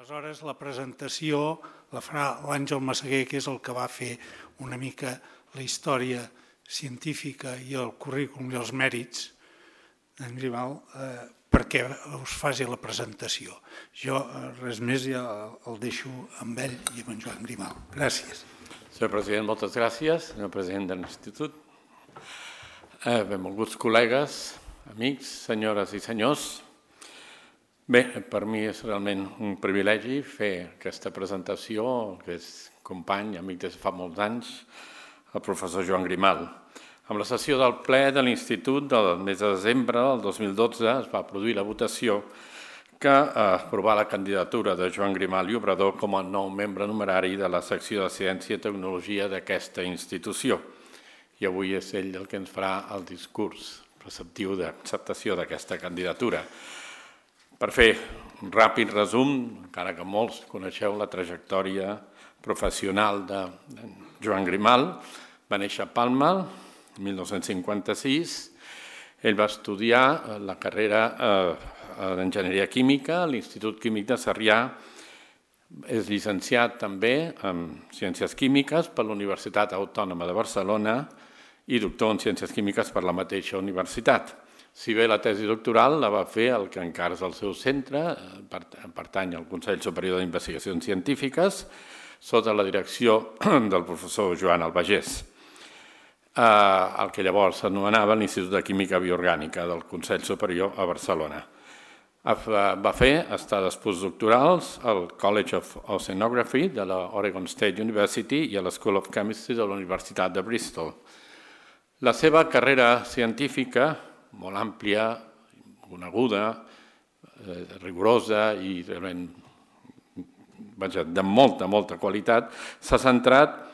Aleshores, la presentació la farà l'Àngel Massaguer, que és el que va fer una mica la història científica i el currículum i els mèrits d'en Grimal eh, perquè us faci la presentació. Jo eh, res més ja el deixo amb ell i amb en Joan Grimal. Gràcies. Senyor president, moltes gràcies. Senyor president de l'Institut, eh, benvolguts col·legues, amics, senyores i senyors, Bé, per mi és realment un privilegi fer aquesta presentació, que és company, amic des de fa molts anys, el professor Joan Grimal. Amb la sessió del ple de l'Institut del mes de desembre del 2012 es va produir la votació que eh, aprovar la candidatura de Joan Grimal i Obrador com a nou membre numerari de la secció de Ciència i Tecnologia d'aquesta institució. I avui és ell el que ens farà el discurs receptiu d'acceptació d'aquesta candidatura. Per fer un ràpid resum, encara que molts coneixeu la trajectòria professional de Joan Grimal, va néixer a Palma, 1956. Ell va estudiar eh, la carrera d'Enginyeria eh, Química a l'Institut Químic de Sarrià, és llicenciat també en Ciències Químiques per la Universitat Autònoma de Barcelona i doctor en Ciències Químiques per la mateixa universitat. Si bé la tesi doctoral la va fer el que encara és el seu centre, eh, pertany al Consell Superior d'Investigacions Científiques, sota la direcció del professor Joan Albagés, eh, el que llavors s'anomenava l'Institut de Química Biorgànica del Consell Superior a Barcelona. Eh, va fer estades postdoctorals al College of Oceanography de la Oregon State University i a la School of Chemistry de la Universitat de Bristol. La seva carrera científica molt àmplia, coneguda, eh, rigorosa i realment de molta, molta qualitat, s'ha centrat,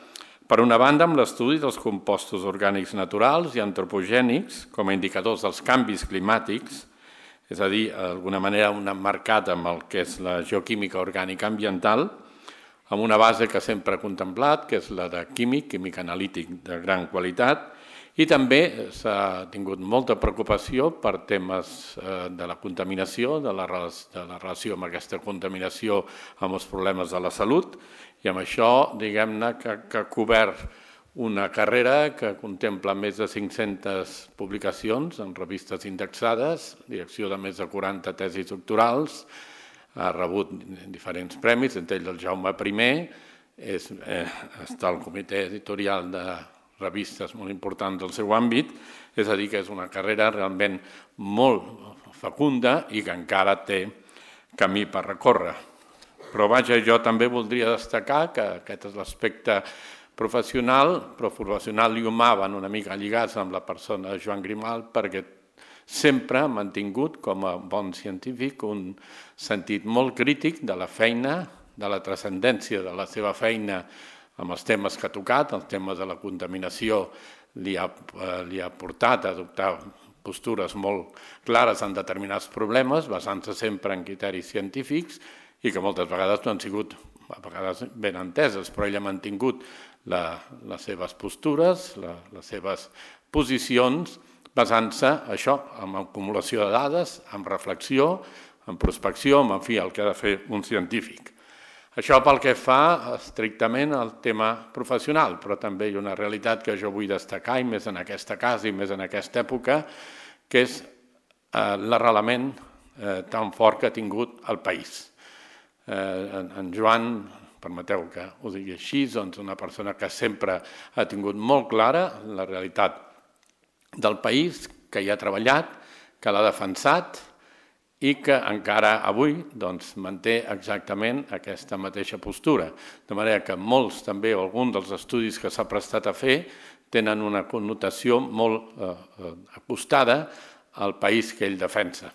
per una banda, en l'estudi dels compostos orgànics naturals i antropogènics com a indicadors dels canvis climàtics, és a dir, d'alguna manera un emmarcat amb el que és la geoquímica orgànica ambiental, amb una base que sempre ha contemplat, que és la de químic, químic analític de gran qualitat, i també s'ha tingut molta preocupació per temes eh, de la contaminació, de la, de la relació amb aquesta contaminació amb els problemes de la salut, i amb això, diguem-ne, que, que ha cobert una carrera que contempla més de 500 publicacions en revistes indexades, direcció de més de 40 tesis doctorals, ha rebut diferents premis, entre ells el Jaume I, és, eh, està al comitè editorial de revistes molt importants del seu àmbit, és a dir, que és una carrera realment molt fecunda i que encara té camí per recórrer. Però vaja, jo també voldria destacar que aquest és l'aspecte professional, però professional i humà van una mica lligats amb la persona de Joan Grimal perquè sempre ha mantingut com a bon científic un sentit molt crític de la feina, de la transcendència de la seva feina amb els temes que ha tocat, els temes de la contaminació li ha, eh, li ha portat a adoptar postures molt clares en determinats problemes, basant-se sempre en criteris científics i que moltes vegades no han sigut a vegades ben enteses, però ell ha mantingut la, les seves postures, la, les seves posicions, basant-se això en acumulació de dades, en reflexió, en prospecció, en fi, el que ha de fer un científic. Això pel que fa estrictament al tema professional, però també hi ha una realitat que jo vull destacar, i més en aquesta casa i més en aquesta època, que és eh, l'arrelament eh, tan fort que ha tingut el país. Eh, en, Joan, permeteu que ho digui així, és doncs, una persona que sempre ha tingut molt clara la realitat del país, que hi ha treballat, que l'ha defensat, i que encara avui doncs, manté exactament aquesta mateixa postura. De manera que molts, també, o algun dels estudis que s'ha prestat a fer tenen una connotació molt eh, eh acostada al país que ell defensa.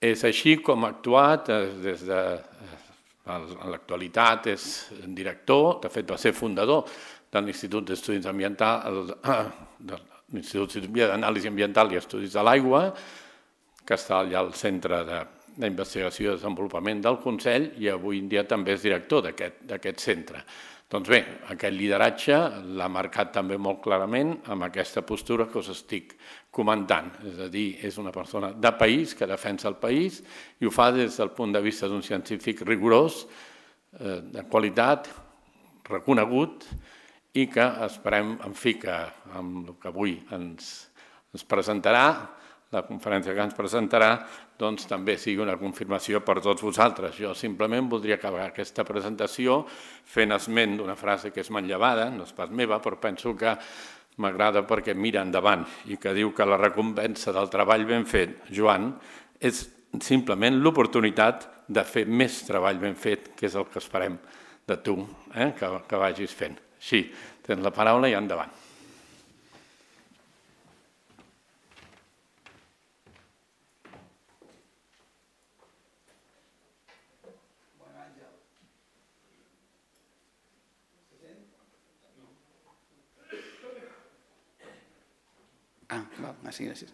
És així com ha actuat eh, des de eh, en l'actualitat és director, de fet va ser fundador de l'Institut d'Estudis Ambientals, de l'Institut d'Anàlisi Ambiental i Estudis de l'Aigua, que està allà al centre de, investigació i desenvolupament del Consell i avui en dia també és director d'aquest centre. Doncs bé, aquest lideratge l'ha marcat també molt clarament amb aquesta postura que us estic comentant. És a dir, és una persona de país, que defensa el país i ho fa des del punt de vista d'un científic rigorós, eh, de qualitat, reconegut i que esperem, en fi, que amb el que avui ens, ens presentarà, la conferència que ens presentarà doncs, també sigui una confirmació per tots vosaltres. Jo simplement voldria acabar aquesta presentació fent esment d'una frase que és manllevada, no és pas meva, però penso que m'agrada perquè mira endavant i que diu que la recompensa del treball ben fet, Joan, és simplement l'oportunitat de fer més treball ben fet, que és el que esperem de tu, eh? que, que vagis fent. Així, tens la paraula i endavant. sí, gràcies.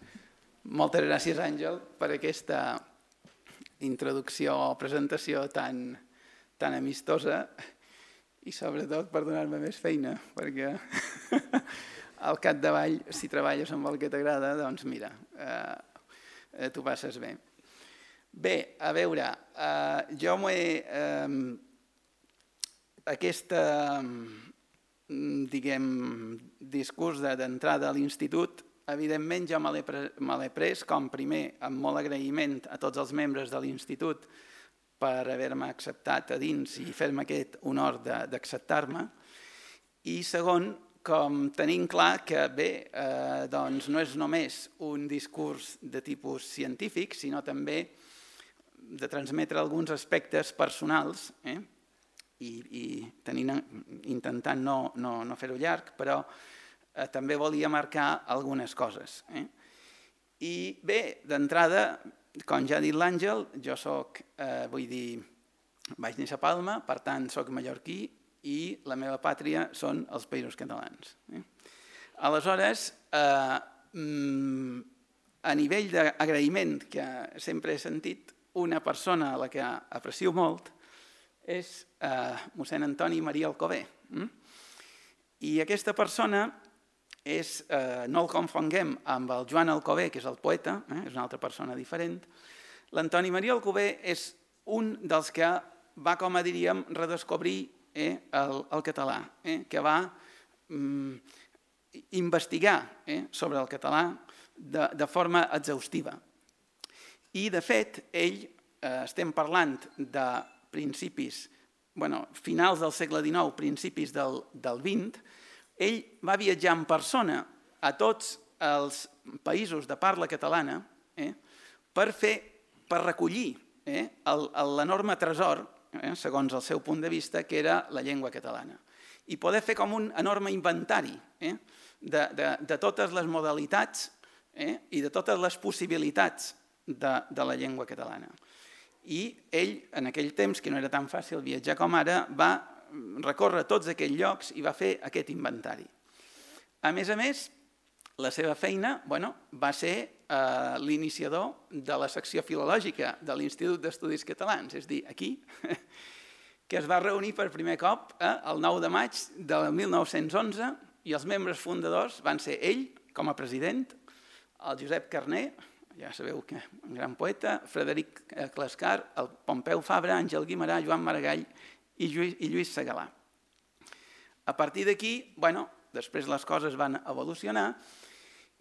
Moltes gràcies, Àngel, per aquesta introducció o presentació tan, tan amistosa i sobretot per donar-me més feina, perquè al capdavall, si treballes amb el que t'agrada, doncs mira, eh, eh t'ho passes bé. Bé, a veure, eh, jo m'he... Eh, aquesta, mm, diguem, discurs d'entrada a l'institut Evidentment, jo me l'he pres com primer amb molt agraïment a tots els membres de l'Institut per haver-me acceptat a dins i fer-me aquest honor d'acceptar-me. I segon, com tenim clar que bé, eh, doncs no és només un discurs de tipus científic, sinó també de transmetre alguns aspectes personals, eh? i, i tenint, intentant no, no, no fer-ho llarg, però Eh, també volia marcar algunes coses. Eh? I bé, d'entrada, com ja ha dit l'Àngel, jo soc, eh, vull dir, vaig néixer a Palma, per tant, soc mallorquí i la meva pàtria són els països catalans. Eh? Aleshores, eh, mm, a nivell d'agraïment que sempre he sentit, una persona a la que aprecio molt és eh, mossèn Antoni Maria Alcobé. Mm? I aquesta persona és, eh, no el confonguem amb el Joan Alcobé, que és el poeta, eh, és una altra persona diferent. L'Antoni Maria Alcobé és un dels que va, com a diríem, redescobrir eh, el, el català, eh, que va mm, investigar eh, sobre el català de, de forma exhaustiva. I, de fet, ell, eh, estem parlant de principis, bueno, finals del segle XIX, principis del, del XX, ell va viatjar en persona a tots els països de parla catalana eh, per, fer, per recollir eh, l'enorme tresor, eh, segons el seu punt de vista, que era la llengua catalana. I poder fer com un enorme inventari eh, de, de, de totes les modalitats eh, i de totes les possibilitats de, de la llengua catalana. I ell, en aquell temps, que no era tan fàcil viatjar com ara, va recórrer tots aquells llocs i va fer aquest inventari. A més a més, la seva feina bueno, va ser eh, l'iniciador de la secció filològica de l'Institut d'Estudis Catalans, és dir, aquí, que es va reunir per primer cop eh, el 9 de maig de 1911 i els membres fundadors van ser ell, com a president, el Josep Carné, ja sabeu que un gran poeta, Frederic eh, Clascar, el Pompeu Fabra, Àngel Guimarà, Joan Maragall i Lluís, i Lluís Segalà. A partir d'aquí, bueno, després les coses van evolucionar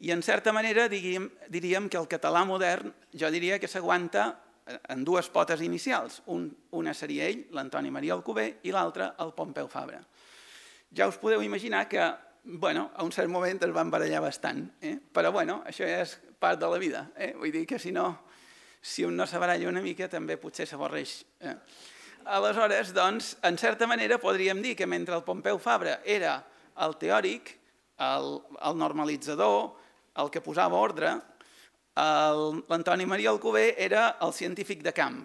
i en certa manera diríem, diríem que el català modern jo diria que s'aguanta en dues potes inicials. Un, una seria ell, l'Antoni Maria Alcubé, i l'altra el Pompeu Fabra. Ja us podeu imaginar que bueno, a un cert moment es van barallar bastant, eh? però bueno, això ja és part de la vida. Eh? Vull dir que si no, si un no se baralla una mica, també potser s'avorreix. Eh? Aleshores, doncs, en certa manera podríem dir que mentre el Pompeu Fabra era el teòric, el, el normalitzador, el que posava ordre, l'Antoni Maria Alcover era el científic de camp,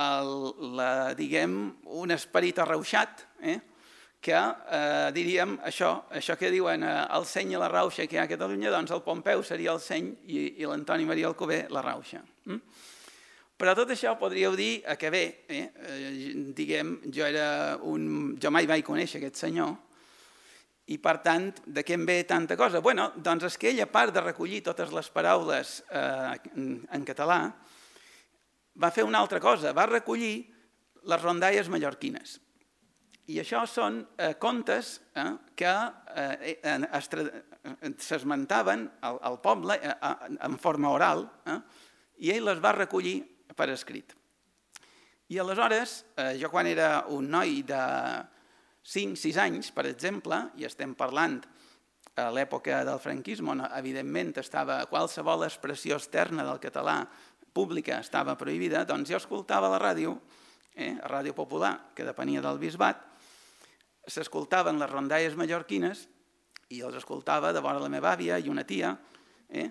el, la, diguem, un esperit arrauxat, eh? que eh, diríem això, això que diuen eh, el seny i la rauxa que hi ha a Catalunya, doncs el Pompeu seria el seny i, i l'Antoni Maria Alcover la rauxa. Mm? Però tot això podríeu dir a eh, que bé, eh, eh? diguem, jo, era un, jo mai vaig conèixer aquest senyor, i per tant, de què em ve tanta cosa? bueno, doncs és que ell, a part de recollir totes les paraules eh, en català, va fer una altra cosa, va recollir les rondalles mallorquines. I això són eh, contes eh, que eh, eh s'esmentaven al, al poble eh, en forma oral eh, i ell les va recollir per escrit. I aleshores, eh, jo quan era un noi de 5-6 anys, per exemple, i estem parlant a eh, l'època del franquisme, on evidentment estava qualsevol expressió externa del català pública estava prohibida, doncs jo escoltava la ràdio, eh, la Ràdio Popular, que depenia del Bisbat, s'escoltaven les rondalles mallorquines i els escoltava de vora la meva àvia i una tia, eh,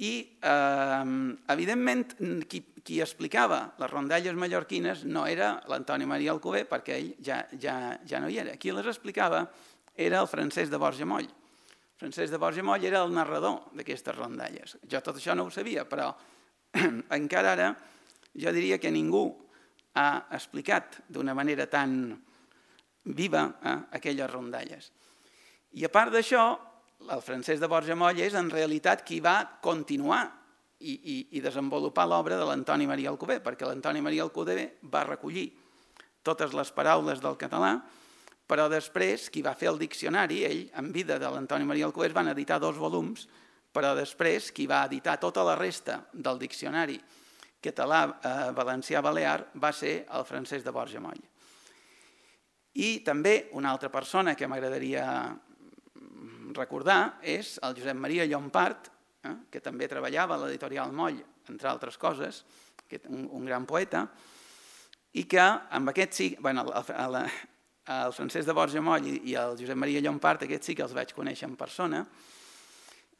i, eh, evidentment, qui, qui explicava les rondalles mallorquines no era l'Antoni Maria Alcover, perquè ell ja, ja, ja no hi era. Qui les explicava era el francès de Borja Moll. Francesc de Borja Moll era el narrador d'aquestes rondalles. Jo tot això no ho sabia, però encara ara jo diria que ningú ha explicat d'una manera tan viva eh, aquelles rondalles. I a part d'això, el Francesc de Borja Molla és en realitat qui va continuar i, i, i desenvolupar l'obra de l'Antoni Maria Alcubé, perquè l'Antoni Maria Alcubé va recollir totes les paraules del català, però després qui va fer el diccionari, ell, en vida de l'Antoni Maria Alcover, van editar dos volums, però després qui va editar tota la resta del diccionari català eh, valencià-balear va ser el Francesc de Borja Molla. I també una altra persona que m'agradaria recordar és el Josep Maria Llompart, eh, que també treballava a l'editorial Moll, entre altres coses, que un, un gran poeta, i que amb aquest sí, bueno, el, el, el Francesc de Borja Moll i, i el Josep Maria Llompart, aquests sí que els vaig conèixer en persona,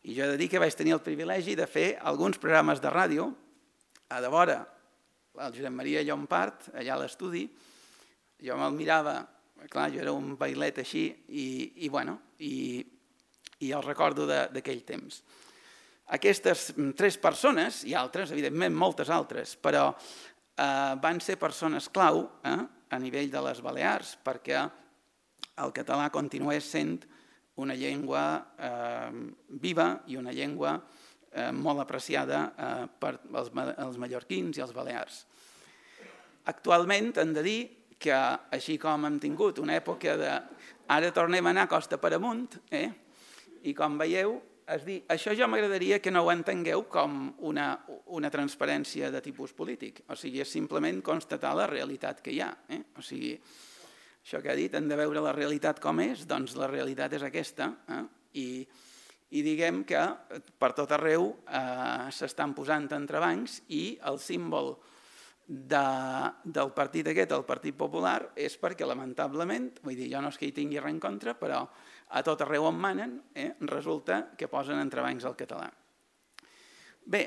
i jo he de dir que vaig tenir el privilegi de fer alguns programes de ràdio a de vora el Josep Maria Llompart, allà a l'estudi, jo me'l mirava, clar, jo era un bailet així, i, i bueno, i i els recordo d'aquell temps. Aquestes mm, tres persones, i altres, evidentment moltes altres, però eh, van ser persones clau eh, a nivell de les Balears perquè el català continués sent una llengua eh, viva i una llengua eh, molt apreciada eh, per els, els mallorquins i els balears. Actualment hem de dir que, així com hem tingut una època de... Ara tornem a anar costa per amunt, eh? i com veieu, és dir, això ja m'agradaria que no ho entengueu com una, una transparència de tipus polític, o sigui, és simplement constatar la realitat que hi ha. Eh? O sigui, això que ha dit, hem de veure la realitat com és, doncs la realitat és aquesta, eh? I, i diguem que per tot arreu eh, s'estan posant entrebancs i el símbol de, del partit aquest, el Partit Popular, és perquè lamentablement, vull dir, jo no és que hi tingui res en contra, però a tot arreu on manen, eh, resulta que posen entrebancs al català. Bé,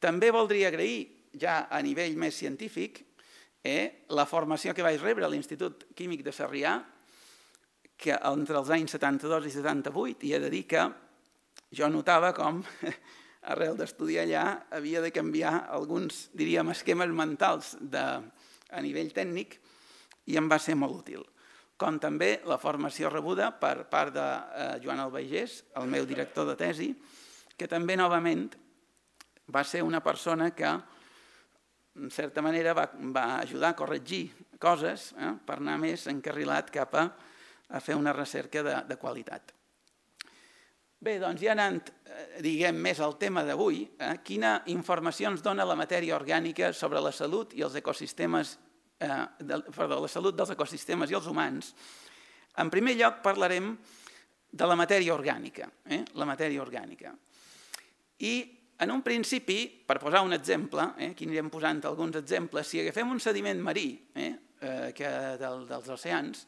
també voldria agrair, ja a nivell més científic, eh, la formació que vaig rebre a l'Institut Químic de Sarrià, que entre els anys 72 i 78, i he de dir que jo notava com, arrel d'estudiar allà, havia de canviar alguns, diríem, esquemes mentals de, a nivell tècnic, i em va ser molt útil com també la formació rebuda per part de eh, Joan Albaigés, el meu director de tesi, que també, novament, va ser una persona que, en certa manera, va, va ajudar a corregir coses eh, per anar més encarrilat cap a, a fer una recerca de, de qualitat. Bé, doncs ja anant, eh, diguem, més al tema d'avui, eh, quina informació ens dona la matèria orgànica sobre la salut i els ecosistemes eh, de, perdó, la salut dels ecosistemes i els humans, en primer lloc parlarem de la matèria orgànica. Eh? La matèria orgànica. I en un principi, per posar un exemple, eh, aquí anirem posant alguns exemples, si agafem un sediment marí eh, eh que del, dels oceans,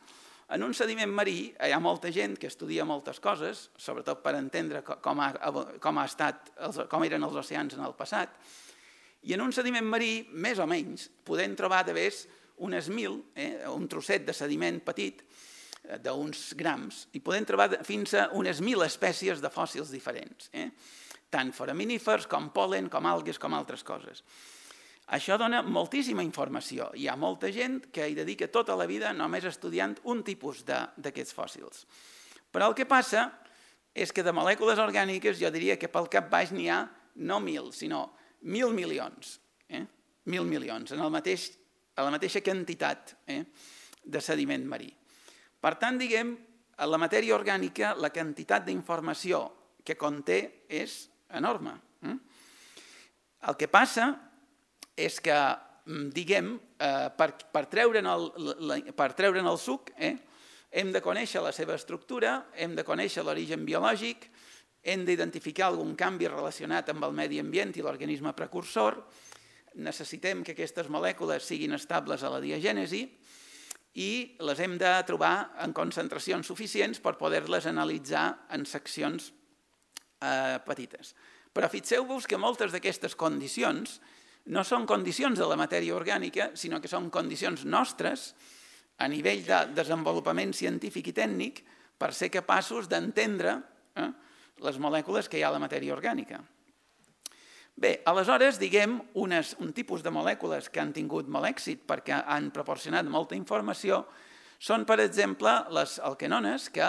en un sediment marí hi ha molta gent que estudia moltes coses, sobretot per entendre com, ha, com, ha estat, com eren els oceans en el passat, i en un sediment marí, més o menys, podem trobar de vegades un esmil, eh, un trosset de sediment petit eh, d'uns grams, i podem trobar fins a unes mil espècies de fòssils diferents, eh? tant foraminífers com polen, com algues, com altres coses. Això dona moltíssima informació. Hi ha molta gent que hi dedica tota la vida només estudiant un tipus d'aquests fòssils. Però el que passa és que de molècules orgàniques jo diria que pel cap baix n'hi ha no mil, sinó mil milions. Eh? Mil milions. En el mateix a la mateixa quantitat eh, de sediment marí. Per tant, diguem, a la matèria orgànica la quantitat d'informació que conté és enorme. Eh? El que passa és que, mm, diguem, eh, per, per treure'n el, per treure el suc, eh, hem de conèixer la seva estructura, hem de conèixer l'origen biològic, hem d'identificar algun canvi relacionat amb el medi ambient i l'organisme precursor, necessitem que aquestes molècules siguin estables a la diagènesi i les hem de trobar en concentracions suficients per poder-les analitzar en seccions eh, petites. Però fixeu-vos que moltes d'aquestes condicions no són condicions de la matèria orgànica, sinó que són condicions nostres a nivell de desenvolupament científic i tècnic per ser capaços d'entendre eh, les molècules que hi ha a la matèria orgànica. Bé, aleshores, diguem, unes, un tipus de molècules que han tingut molt èxit perquè han proporcionat molta informació són, per exemple, les alquenones que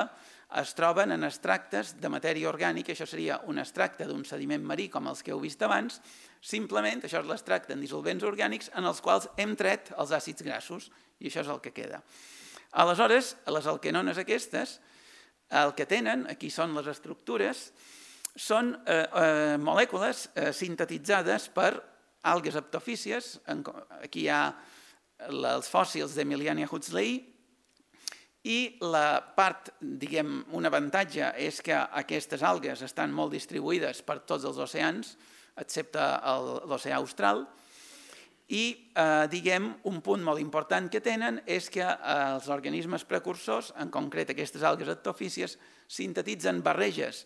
es troben en extractes de matèria orgànica, això seria un extracte d'un sediment marí com els que heu vist abans, simplement això és l'extracte en dissolvents orgànics en els quals hem tret els àcids grassos i això és el que queda. Aleshores, les alquenones aquestes, el que tenen, aquí són les estructures, són eh, eh, molècules eh, sintetitzades per algues aptofícies. Aquí hi ha els fòssils d'Emiliania Huxley i la part, diguem, un avantatge és que aquestes algues estan molt distribuïdes per tots els oceans, excepte l'oceà austral, i, eh, diguem, un punt molt important que tenen és que eh, els organismes precursors, en concret aquestes algues ectofícies, sintetitzen barreges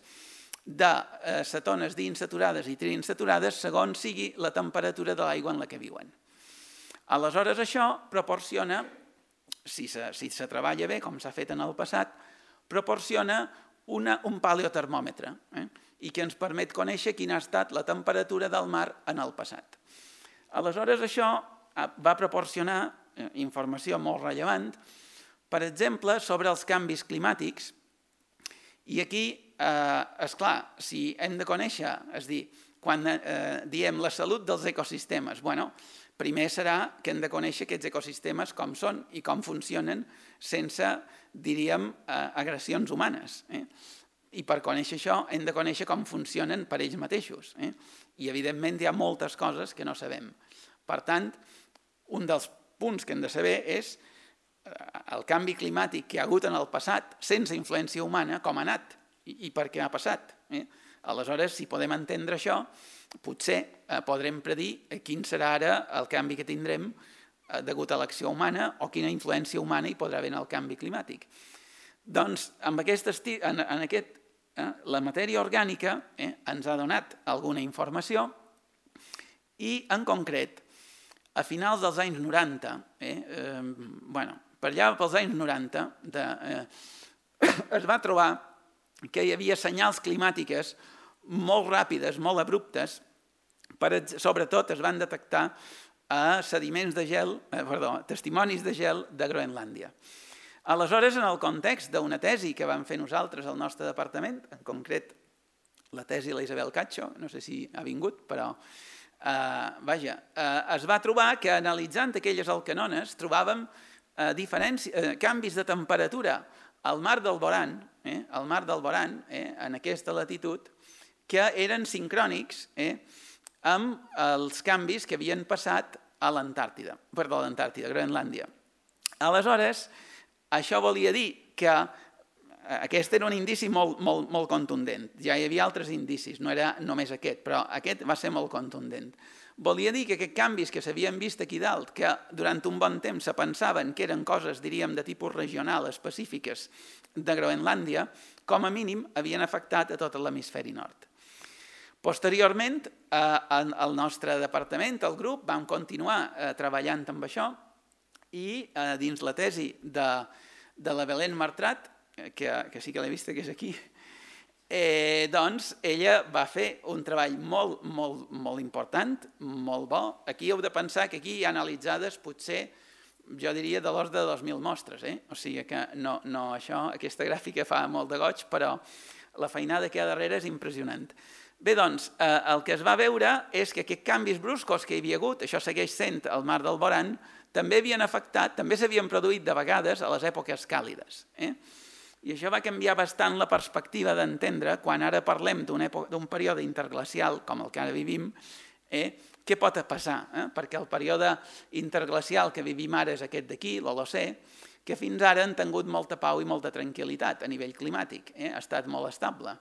Eh, cetones d'insaturades i triinsaturades segons sigui la temperatura de l'aigua en la que viuen. Aleshores, això proporciona, si se, si se treballa bé, com s'ha fet en el passat, proporciona una, un paleotermòmetre eh? i que ens permet conèixer quina ha estat la temperatura del mar en el passat. Aleshores, això eh, va proporcionar eh, informació molt rellevant, per exemple, sobre els canvis climàtics, i aquí, eh, és clar, si hem de conèixer, és dir, quan eh, diem la salut dels ecosistemes, bueno, primer serà que hem de conèixer aquests ecosistemes com són i com funcionen sense, diríem, eh, agressions humanes. Eh? I per conèixer això hem de conèixer com funcionen per ells mateixos. Eh? I evidentment hi ha moltes coses que no sabem. Per tant, un dels punts que hem de saber és Eh, el canvi climàtic que hi ha hagut en el passat sense influència humana, com ha anat i, i per què ha passat. Eh? Aleshores, si podem entendre això, potser eh, podrem predir eh, quin serà ara el canvi que tindrem eh, degut a l'acció humana o quina influència humana hi podrà haver en el canvi climàtic. Doncs amb aquest esti... en, en aquest, eh, la matèria orgànica eh, ens ha donat alguna informació i en concret, a finals dels anys 90, eh, eh, bueno, per allà pels anys 90, de, eh, es va trobar que hi havia senyals climàtiques molt ràpides, molt abruptes, per, sobretot es van detectar a eh, sediments de gel, eh, perdó, testimonis de gel de Groenlàndia. Aleshores, en el context d'una tesi que vam fer nosaltres al nostre departament, en concret la tesi de la Isabel Cacho, no sé si ha vingut, però eh, vaja, eh, es va trobar que analitzant aquelles alcanones trobàvem Eh, eh, canvis de temperatura al mar del Boran, eh, al mar del Boran, eh, en aquesta latitud, que eren sincrònics eh, amb els canvis que havien passat a l'Antàrtida, perdó, a l'Antàrtida, a Groenlàndia. Aleshores, això volia dir que eh, aquest era un indici molt, molt, molt contundent. Ja hi havia altres indicis, no era només aquest, però aquest va ser molt contundent. Volia dir que aquests canvis que s'havien vist aquí dalt, que durant un bon temps se pensaven que eren coses, diríem, de tipus regional, específiques de Groenlàndia, com a mínim havien afectat a tot l'hemisferi nord. Posteriorment, eh, el nostre departament, el grup, vam continuar eh, treballant amb això i eh, dins la tesi de, de la Belén Martrat, que, que sí que l'he vista, que és aquí, eh, doncs ella va fer un treball molt, molt, molt important, molt bo. Aquí heu de pensar que aquí hi ha analitzades potser, jo diria, de l'ordre de 2.000 mostres. Eh? O sigui que no, no això, aquesta gràfica fa molt de goig, però la feinada que hi ha darrere és impressionant. Bé, doncs, eh, el que es va veure és que aquests canvis bruscos que hi havia hagut, això segueix sent el mar del Boran, també havien afectat, també s'havien produït de vegades a les èpoques càlides. Eh? I això va canviar bastant la perspectiva d'entendre quan ara parlem d'un període interglacial com el que ara vivim, eh, què pot passar? Eh? Perquè el període interglacial que vivim ara és aquest d'aquí, l'Holocè, que fins ara han tingut molta pau i molta tranquil·litat a nivell climàtic, eh? ha estat molt estable.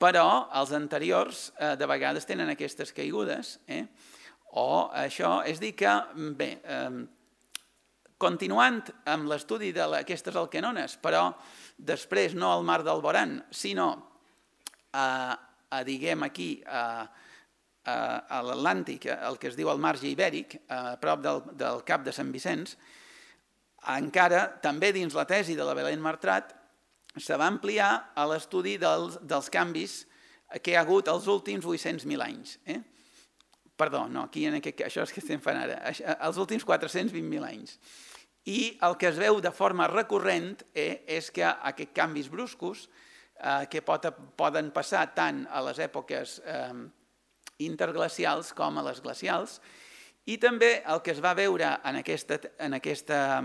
Però els anteriors eh, de vegades tenen aquestes caigudes, eh? o això és dir que, bé, eh, Continuant amb l'estudi d'aquestes alquenones, però després no al mar d'Alboran, sinó a, a, diguem aquí, a, a, a l'Atlàntic, el que es diu el marge ibèric, a prop del, del cap de Sant Vicenç, encara, també dins la tesi de la Belén Martrat, se va ampliar a l'estudi dels, dels canvis que hi ha hagut els últims 800.000 anys. Eh? Perdó, no, aquí en aquest, això és que estem fent ara, els últims 420.000 anys i el que es veu de forma recurrent eh, és que aquests canvis bruscos eh, que pot, poden passar tant a les èpoques eh, interglacials com a les glacials, i també el que es va veure en, aquesta, en, aquesta,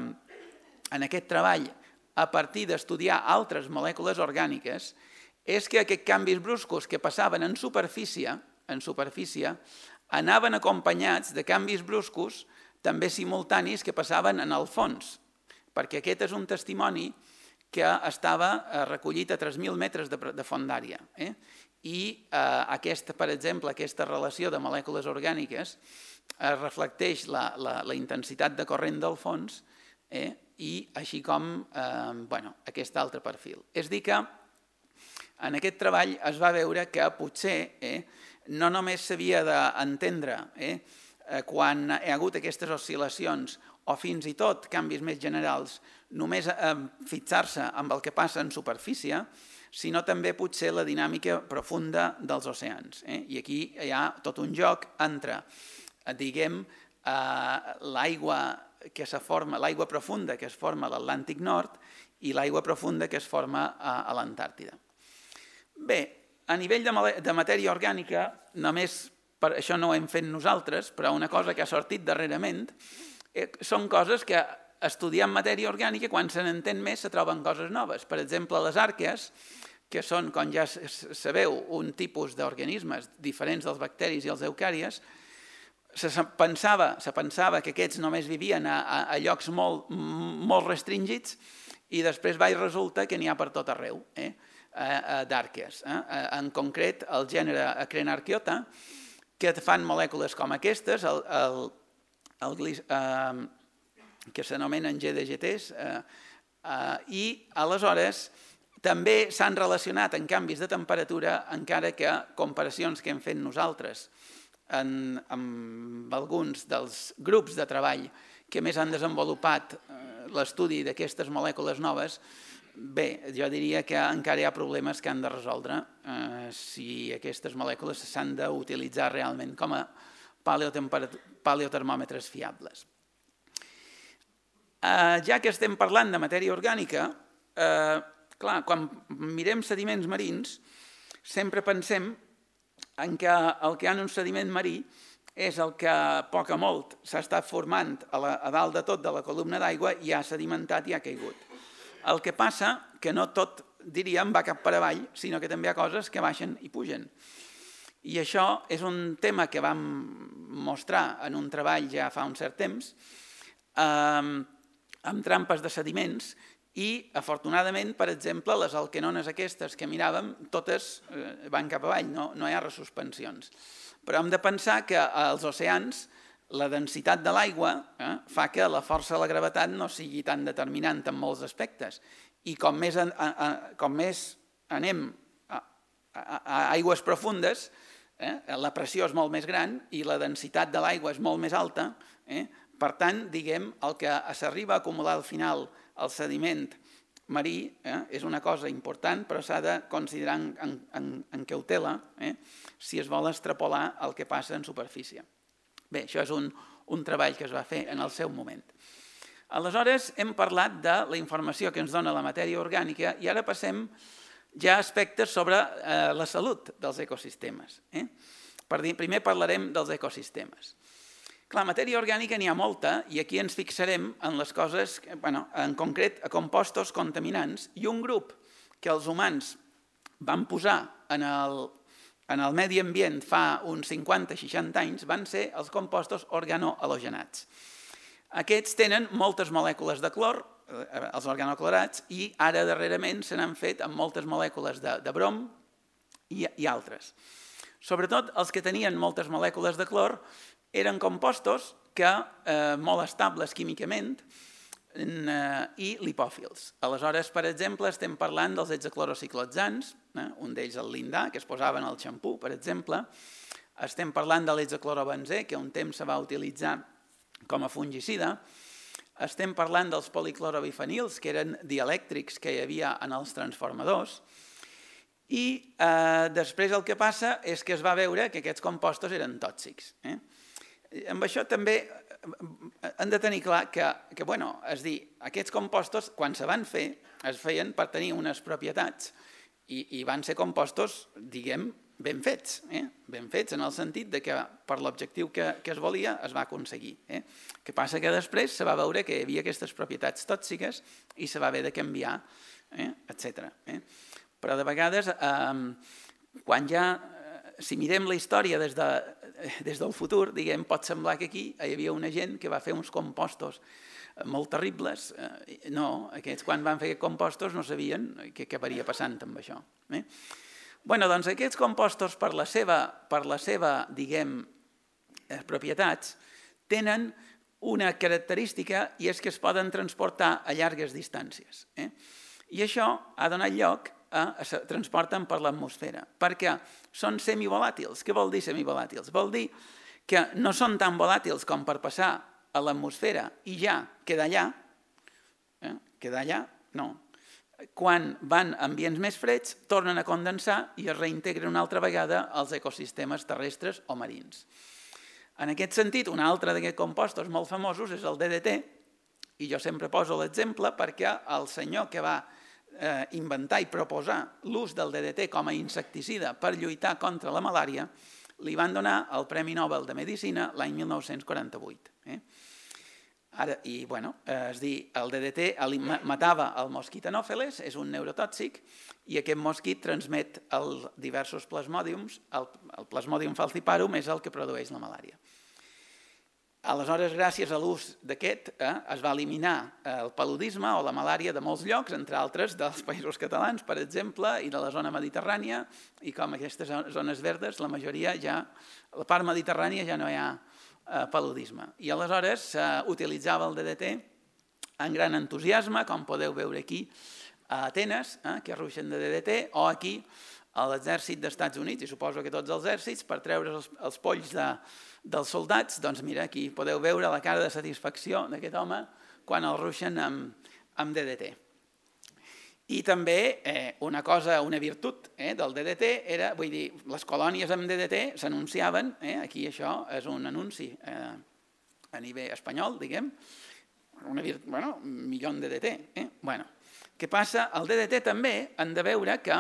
en aquest treball a partir d'estudiar altres molècules orgàniques és que aquests canvis bruscos que passaven en superfície, en superfície anaven acompanyats de canvis bruscos també simultanis que passaven en el fons, perquè aquest és un testimoni que estava eh, recollit a 3.000 metres de, de font d'àrea. Eh? I eh, aquesta, per exemple, aquesta relació de molècules orgàniques eh, reflecteix la, la, la intensitat de corrent del fons eh? i així com eh, bueno, aquest altre perfil. És dir que en aquest treball es va veure que potser eh, no només s'havia d'entendre eh, Eh, quan hi ha hagut aquestes oscil·lacions o fins i tot canvis més generals, només eh, fixar-se amb el que passa en superfície, sinó també potser la dinàmica profunda dels oceans. Eh? I aquí hi ha tot un joc entre, eh, diguem, eh, l'aigua que se forma, l'aigua profunda que es forma a l'Atlàntic Nord i l'aigua profunda que es forma a, a l'Antàrtida. Bé, a nivell de, de matèria orgànica, només per això no ho hem fet nosaltres, però una cosa que ha sortit darrerament, eh, són coses que estudiant matèria orgànica, quan se n'entén més, se troben coses noves. Per exemple, les àrquees, que són, com ja sabeu, un tipus d'organismes diferents dels bacteris i els eucàries, se pensava, se pensava que aquests només vivien a, a, a llocs molt, molt restringits i després va i resulta que n'hi ha per tot arreu eh? d'arques. Eh? En concret, el gènere Acrenarchiota, que fan molècules com aquestes, el, el, el glis, eh, que s'anomenen GDGTs, eh, eh, i aleshores també s'han relacionat en canvis de temperatura encara que comparacions que hem fet nosaltres en, amb alguns dels grups de treball que més han desenvolupat eh, l'estudi d'aquestes molècules noves, Bé, jo diria que encara hi ha problemes que han de resoldre eh, si aquestes molècules s'han d'utilitzar realment com a paleotermòmetres fiables. Eh, ja que estem parlant de matèria orgànica, eh, clar, quan mirem sediments marins, sempre pensem en que el que hi ha en un sediment marí és el que poc a molt s'està formant a, la, a dalt de tot de la columna d'aigua i ha sedimentat i ha caigut. El que passa que no tot, diríem, va cap per avall, sinó que també hi ha coses que baixen i pugen. I això és un tema que vam mostrar en un treball ja fa un cert temps, eh, amb trampes de sediments, i afortunadament, per exemple, les alquenones aquestes que miràvem, totes eh, van cap avall, no, no hi ha resuspensions. Però hem de pensar que els oceans la densitat de l'aigua eh, fa que la força de la gravetat no sigui tan determinant en molts aspectes. I com més, a, a, com més anem a, a, a aigües profundes, eh, la pressió és molt més gran i la densitat de l'aigua és molt més alta. Eh? Per tant, diguem, el que s'arriba a acumular al final el sediment marí eh, és una cosa important, però s'ha de considerar en, en, en, en cautela eh, si es vol extrapolar el que passa en superfície. Bé, això és un, un treball que es va fer en el seu moment. Aleshores, hem parlat de la informació que ens dona la matèria orgànica i ara passem ja a aspectes sobre eh, la salut dels ecosistemes. Eh? Per dir, primer parlarem dels ecosistemes. Clar, matèria orgànica n'hi ha molta i aquí ens fixarem en les coses, bueno, en concret a compostos contaminants i un grup que els humans van posar en el en el medi ambient fa uns 50-60 anys van ser els compostos organohalogenats. Aquests tenen moltes molècules de clor, eh, els organoclorats, i ara darrerament se n'han fet amb moltes molècules de, de brom i, i altres. Sobretot els que tenien moltes molècules de clor eren compostos que, eh, molt estables químicament, Eh, i lipòfils. Aleshores, per exemple, estem parlant dels hexaclorociclotzans, eh? un d'ells el lindà, que es posava en el xampú, per exemple. Estem parlant de l'hexaclorobenzè, que un temps se va utilitzar com a fungicida. Estem parlant dels policlorobifenils, que eren dielèctrics que hi havia en els transformadors. I eh, després el que passa és que es va veure que aquests compostos eren tòxics. Eh? Amb això també hem eh, eh, de tenir clar que, que bueno, és dir, aquests compostos, quan se van fer, es feien per tenir unes propietats i, i van ser compostos, diguem, ben fets, eh? ben fets en el sentit de que per l'objectiu que, que es volia es va aconseguir. Eh? que passa que després se va veure que hi havia aquestes propietats tòxiques i se va haver de canviar, eh? etc. Eh? Però de vegades, eh, quan ja, eh, si mirem la història des de des del futur, diguem, pot semblar que aquí hi havia una gent que va fer uns compostos eh, molt terribles. Eh, no, aquests quan van fer compostos no sabien què acabaria passant amb això. Eh? bueno, doncs aquests compostos per la seva, per la seva diguem, eh, propietats, tenen una característica i és que es poden transportar a llargues distàncies. Eh? I això ha donat lloc eh, es transporten per l'atmosfera, perquè són semivolàtils. Què vol dir semivolàtils? Vol dir que no són tan volàtils com per passar a l'atmosfera i ja queda allà, eh, queda allà, no. Quan van a ambients més freds, tornen a condensar i es reintegren una altra vegada als ecosistemes terrestres o marins. En aquest sentit, un altre d'aquests compostos molt famosos és el DDT, i jo sempre poso l'exemple perquè el senyor que va Eh, inventar i proposar l'ús del DDT com a insecticida per lluitar contra la malària, li van donar el Premi Nobel de Medicina l'any 1948. Eh? Ara, I, bueno, eh, és a dir, el DDT matava el mosquit anòfeles, és un neurotòxic, i aquest mosquit transmet el, diversos plasmòdiums, el, el plasmòdium falciparum és el que produeix la malària. Aleshores, gràcies a l'ús d'aquest, eh, es va eliminar eh, el paludisme o la malària de molts llocs, entre altres dels països catalans, per exemple, i de la zona mediterrània, i com aquestes zones verdes, la majoria ja, la part mediterrània ja no hi ha eh, paludisme. I aleshores s'utilitzava eh, el DDT amb gran entusiasme, com podeu veure aquí a Atenes, eh, que ruixen de DDT, o aquí a l'exèrcit d'Estats Units, i suposo que tots els exèrcits, per treure els, els polls de, dels soldats, doncs mira, aquí podeu veure la cara de satisfacció d'aquest home quan el ruixen amb, amb DDT. I també eh, una cosa, una virtut eh, del DDT era, vull dir, les colònies amb DDT s'anunciaven, eh, aquí això és un anunci eh, a nivell espanyol, diguem, una virt, bueno, millor en DDT. Eh? Bueno, què passa? El DDT també han de veure que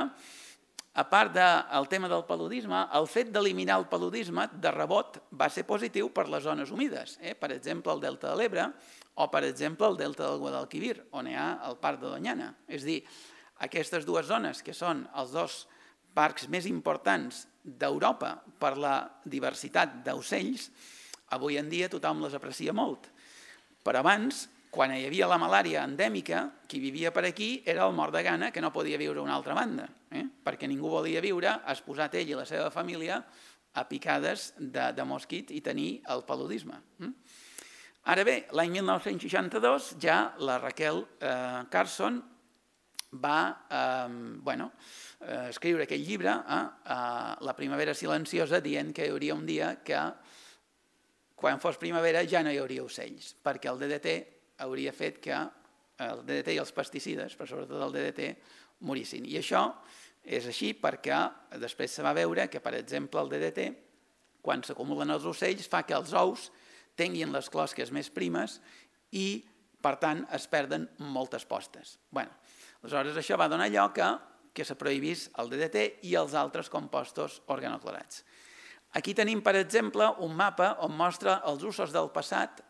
a part del tema del paludisme, el fet d'eliminar el paludisme de rebot va ser positiu per les zones humides, eh? per exemple el delta de l'Ebre o per exemple el delta del Guadalquivir, on hi ha el parc de Doñana. És a dir, aquestes dues zones, que són els dos parcs més importants d'Europa per la diversitat d'ocells, avui en dia tothom les aprecia molt. Però abans quan hi havia la malària endèmica, qui vivia per aquí era el mort de gana que no podia viure a una altra banda, eh? perquè ningú volia viure exposat ell i la seva família a picades de, de mosquit i tenir el paludisme. Eh? Ara bé, l'any 1962 ja la Raquel eh, Carson va eh, bueno, eh, escriure aquest llibre, eh, eh, La primavera silenciosa, dient que hi hauria un dia que quan fos primavera ja no hi hauria ocells, perquè el DDT hauria fet que eh, el DDT i els pesticides, però sobretot el DDT, morissin. I això és així perquè després se va veure que, per exemple, el DDT, quan s'acumulen els ocells, fa que els ous tinguin les closques més primes i, per tant, es perden moltes postes. Bé, aleshores, això va donar lloc a que se prohibís el DDT i els altres compostos organoclorats. Aquí tenim, per exemple, un mapa on mostra els usos del passat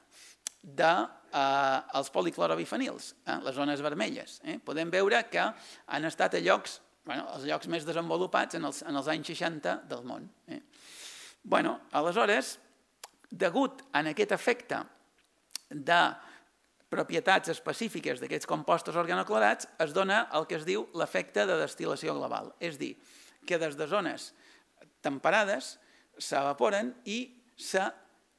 dels de, eh, policlorobifenils, eh, les zones vermelles. Eh? Podem veure que han estat a llocs, bueno, els llocs més desenvolupats en els, en els anys 60 del món. Eh? Bueno, aleshores, degut a aquest efecte de propietats específiques d'aquests compostos organoclorats, es dona el que es diu l'efecte de destil·lació global. És dir, que des de zones temperades s'evaporen i se,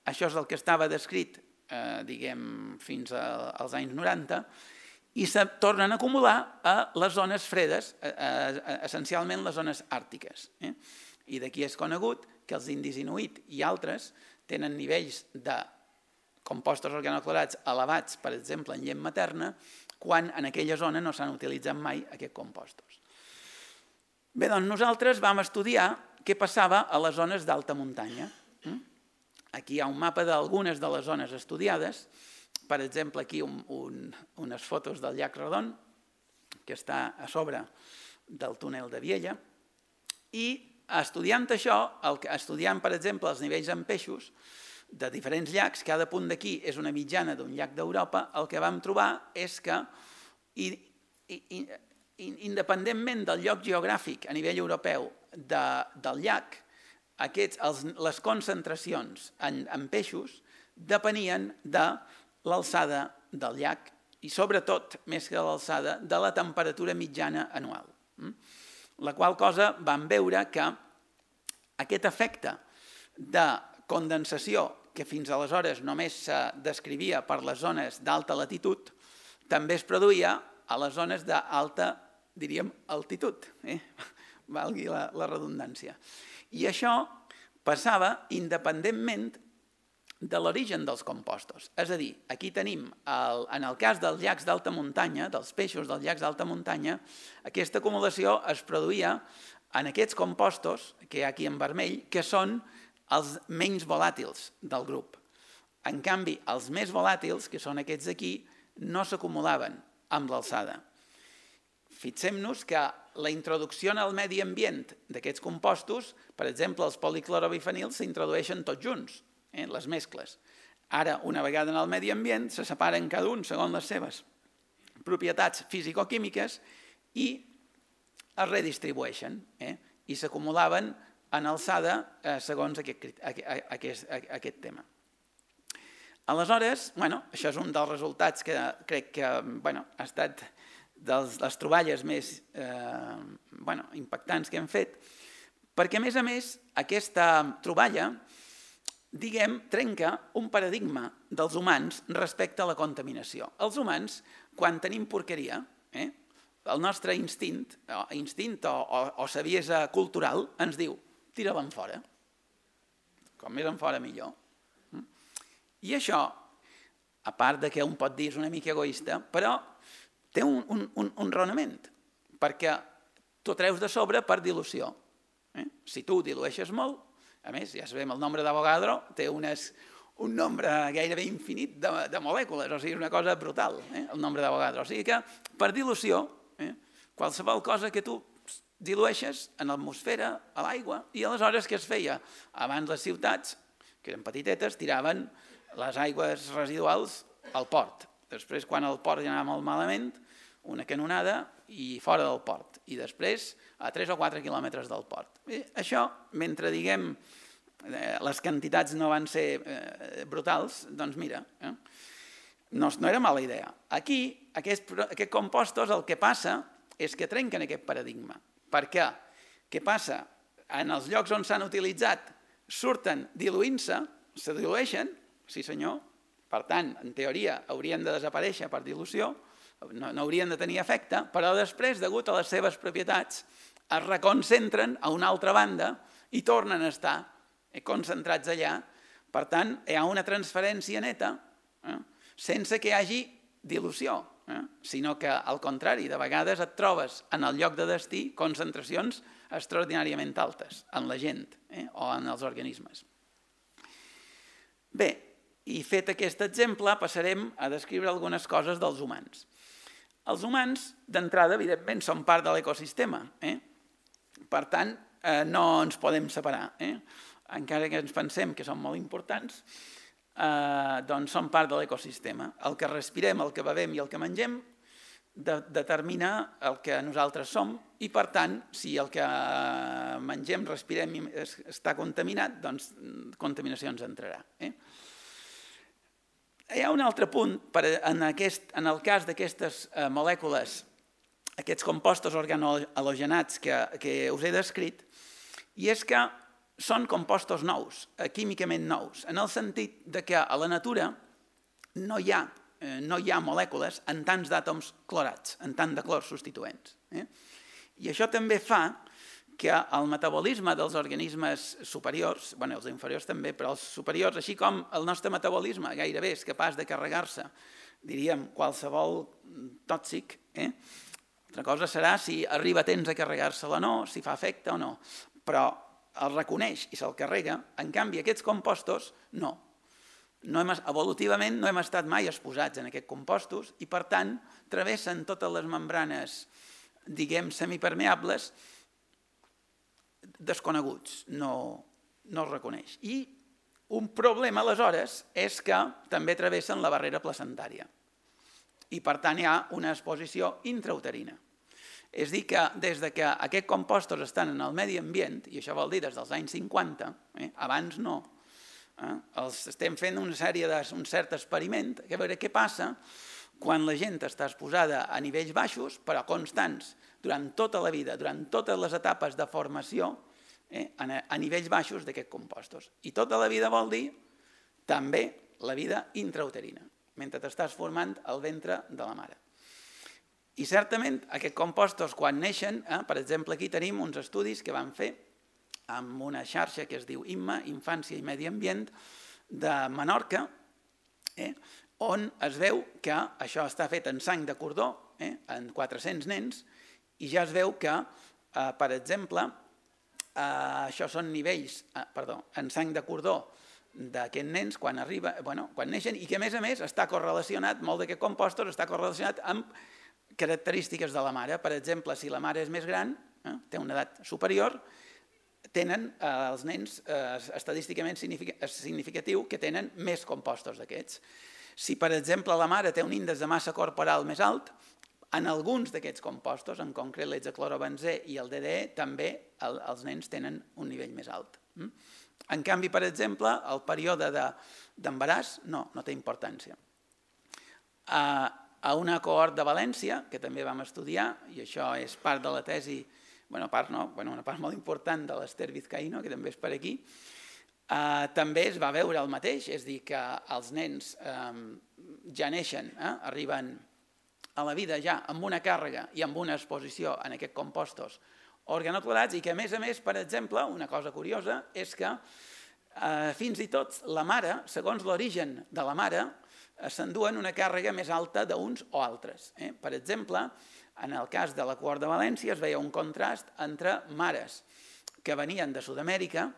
això és el que estava descrit eh, diguem, fins als anys 90, i se tornen a acumular a les zones fredes, essencialment les zones àrtiques. Eh? I d'aquí és conegut que els indis inuit i altres tenen nivells de compostos organoclorats elevats, per exemple, en llet materna, quan en aquella zona no s'han utilitzat mai aquests compostos. Bé, doncs nosaltres vam estudiar què passava a les zones d'alta muntanya. Mm? Aquí hi ha un mapa d'algunes de les zones estudiades, per exemple, aquí un, un, unes fotos del llac Rodon, que està a sobre del túnel de Viella, i estudiant això, el, estudiant, per exemple, els nivells en peixos de diferents llacs, cada punt d'aquí és una mitjana d'un llac d'Europa, el que vam trobar és que, i, i, independentment del lloc geogràfic a nivell europeu de, del llac, aquests, els, les concentracions en, en peixos depenien de l'alçada del llac i sobretot, més que l'alçada, de la temperatura mitjana anual. Mm? La qual cosa vam veure que aquest efecte de condensació que fins aleshores només se descrivia per les zones d'alta latitud, també es produïa a les zones d'alta, diríem, altitud, eh? valgui la, la redundància. I això passava independentment de l'origen dels compostos. És a dir, aquí tenim, el, en el cas dels llacs d'alta muntanya, dels peixos dels llacs d'alta muntanya, aquesta acumulació es produïa en aquests compostos, que hi ha aquí en vermell, que són els menys volàtils del grup. En canvi, els més volàtils, que són aquests d'aquí, no s'acumulaven amb l'alçada. Fixem-nos que la introducció en el medi ambient d'aquests compostos, per exemple, els policlorobifenils s'introdueixen tots junts, eh, les mescles. Ara, una vegada en el medi ambient, se separen cada un segons les seves propietats físico-químiques i es redistribueixen eh, i s'acumulaven en alçada eh, segons aquest, aquest, aquest tema. Aleshores, bueno, això és un dels resultats que crec que bueno, ha estat dels, les troballes més eh, bueno, impactants que hem fet, perquè, a més a més, aquesta troballa, diguem, trenca un paradigma dels humans respecte a la contaminació. Els humans, quan tenim porqueria, eh, el nostre instint, o, instint o, o, o saviesa cultural, ens diu, tira-la fora. Com més en fora, millor. Mm? I això, a part de que un pot dir és una mica egoista, però té un, un, un, un raonament, perquè t'ho treus de sobre per dilució. Eh? Si tu dilueixes molt, a més, ja sabem, el nombre d'Avogadro té unes, un nombre gairebé infinit de, de molècules, o sigui, és una cosa brutal, eh? el nombre d'Avogadro. O sigui que, per dilució, eh? qualsevol cosa que tu dilueixes en l'atmosfera, a l'aigua, i aleshores què es feia? Abans les ciutats, que eren petitetes, tiraven les aigües residuals al port. Després, quan el port ja anava molt malament, una canonada i fora del port, i després a 3 o 4 quilòmetres del port. Bé, això, mentre diguem eh, les quantitats no van ser eh, brutals, doncs mira, eh? no, no era mala idea. Aquí, aquest, aquest compostos, el que passa és que trenquen aquest paradigma. Per què? Què passa? En els llocs on s'han utilitzat surten diluint-se, se dilueixen, sí senyor, per tant, en teoria, haurien de desaparèixer per dilució, no, no haurien de tenir efecte, però després, degut a les seves propietats, es reconcentren a una altra banda i tornen a estar eh, concentrats allà. Per tant, hi ha una transferència neta eh, sense que hi hagi dilució, eh, sinó que, al contrari, de vegades et trobes en el lloc de destí concentracions extraordinàriament altes en la gent eh, o en els organismes. Bé, i fet aquest exemple, passarem a descriure algunes coses dels humans. Els humans, d'entrada, evidentment, són part de l'ecosistema. Eh? Per tant, eh, no ens podem separar. Eh? Encara que ens pensem que són molt importants, eh, doncs són part de l'ecosistema. El que respirem, el que bevem i el que mengem de, determina el que nosaltres som i, per tant, si el que eh, mengem, respirem i està contaminat, doncs contaminació ens entrarà. Eh? Hi ha un altre punt per, en, aquest, en el cas d'aquestes eh, molècules, aquests compostos organohalogenats que, que us he descrit, i és que són compostos nous, eh, químicament nous, en el sentit de que a la natura no hi ha, eh, no hi ha molècules en tants d'àtoms clorats, en tant de clors substituents. Eh? I això també fa que el metabolisme dels organismes superiors, bueno, els inferiors també, però els superiors, així com el nostre metabolisme gairebé és capaç de carregar-se, diríem, qualsevol tòxic, eh? altra cosa serà si arriba a temps a carregar-se-la o no, si fa efecte o no, però el reconeix i se'l carrega, en canvi aquests compostos no. no hem, evolutivament no hem estat mai exposats en aquests compostos i per tant travessen totes les membranes diguem semipermeables desconeguts, no, no els reconeix. I un problema, aleshores, és que també travessen la barrera placentària i, per tant, hi ha una exposició intrauterina. És dir, que des de que aquests compostos estan en el medi ambient, i això vol dir des dels anys 50, eh, abans no, eh, els estem fent una sèrie de, un cert experiment, a veure què passa quan la gent està exposada a nivells baixos, però constants, durant tota la vida, durant totes les etapes de formació, eh, a, nivells baixos d'aquests compostos. I tota la vida vol dir també la vida intrauterina, mentre t'estàs formant el ventre de la mare. I certament aquests compostos quan neixen, eh, per exemple aquí tenim uns estudis que van fer amb una xarxa que es diu IMMA, Infància i Medi Ambient, de Menorca, eh, on es veu que això està fet en sang de cordó, eh, en 400 nens, i ja es veu que, eh, per exemple, eh, això són nivells, eh, perdó, en sang de cordó d'aquests nens quan, arriba, bueno, quan neixen i que a més a més està correlacionat, molt d'aquest compostos està correlacionat amb característiques de la mare. Per exemple, si la mare és més gran, eh, té una edat superior, tenen eh, els nens eh, estadísticament significatiu que tenen més compostos d'aquests. Si, per exemple, la mare té un índex de massa corporal més alt, en alguns d'aquests compostos, en concret l'hexaclorobenzè i el DDE, també el, els nens tenen un nivell més alt. Mm? En canvi, per exemple, el període d'embaràs de, no, no té importància. A, a una cohort de València, que també vam estudiar, i això és part de la tesi, bueno, part no, bueno, una part molt important de l'Ester Vizcaíno, que també és per aquí, eh, també es va veure el mateix, és dir, que els nens eh, ja neixen, eh, arriben a la vida ja amb una càrrega i amb una exposició en aquest compostos organoclorats i que, a més a més, per exemple, una cosa curiosa és que eh, fins i tot la mare, segons l'origen de la mare, eh, s'enduen una càrrega més alta d'uns o altres. Eh? Per exemple, en el cas de la Cohort de València es veia un contrast entre mares que venien de Sud-amèrica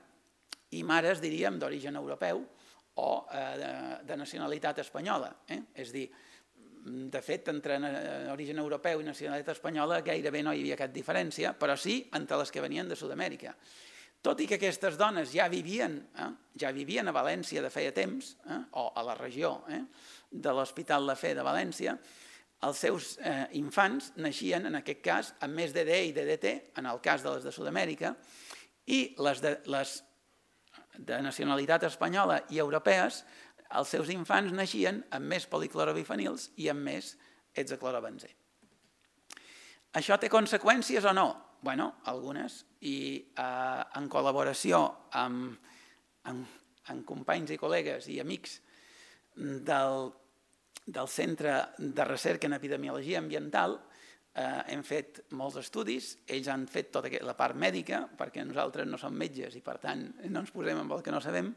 i mares, diríem, d'origen europeu o eh, de, de nacionalitat espanyola. Eh? És a dir, de fet, entre origen europeu i nacionalitat espanyola gairebé no hi havia cap diferència, però sí entre les que venien de Sud-amèrica. Tot i que aquestes dones ja vivien, eh, ja vivien a València de feia temps, eh, o a la regió eh, de l'Hospital La Fe de València, els seus eh, infants naixien, en aquest cas, amb més DDE i DDT, en el cas de les de Sud-amèrica, i les de, les de nacionalitat espanyola i europees els seus infants naixien amb més policlorobifenils i amb més hexaclorobenzè. Això té conseqüències o no? bueno, algunes, i eh, en col·laboració amb, amb, amb companys i col·legues i amics del, del Centre de Recerca en Epidemiologia Ambiental, eh, hem fet molts estudis, ells han fet tota la part mèdica, perquè nosaltres no som metges i per tant no ens posem amb el que no sabem,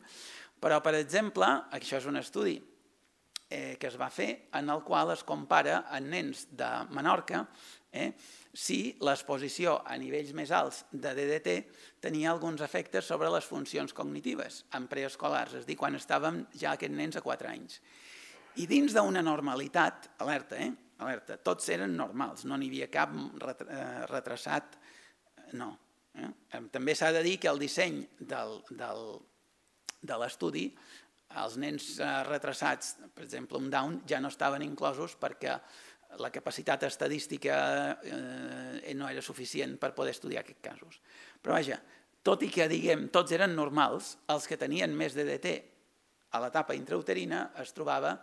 però, per exemple, això és un estudi eh, que es va fer en el qual es compara a nens de Menorca eh, si l'exposició a nivells més alts de DDT tenia alguns efectes sobre les funcions cognitives en preescolars, és a dir, quan estàvem ja aquests nens a 4 anys. I dins d'una normalitat, alerta, eh? alerta, tots eren normals, no n'hi havia cap eh, retrasat, no. Eh? També s'ha de dir que el disseny del, del, de l'estudi, els nens eh, retrasats, per exemple, un down, ja no estaven inclosos perquè la capacitat estadística eh, no era suficient per poder estudiar aquests casos. Però vaja, tot i que diguem tots eren normals, els que tenien més DDT a l'etapa intrauterina es trobava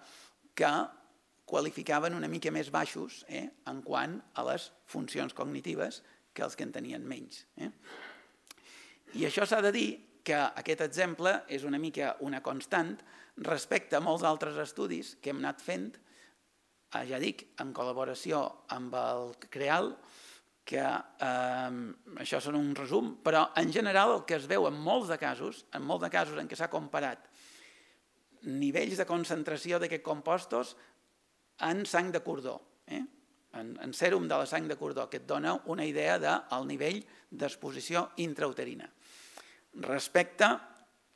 que qualificaven una mica més baixos eh, en quant a les funcions cognitives que els que en tenien menys. Eh? I això s'ha de dir que aquest exemple és una mica una constant respecte a molts altres estudis que hem anat fent, eh, ja dic, en col·laboració amb el CREAL, que eh, això són un resum, però en general el que es veu en molts de casos, en molts de casos en què s'ha comparat nivells de concentració d'aquests compostos en sang de cordó, eh? en, en sèrum de la sang de cordó, que et dona una idea del nivell d'exposició intrauterina respecte a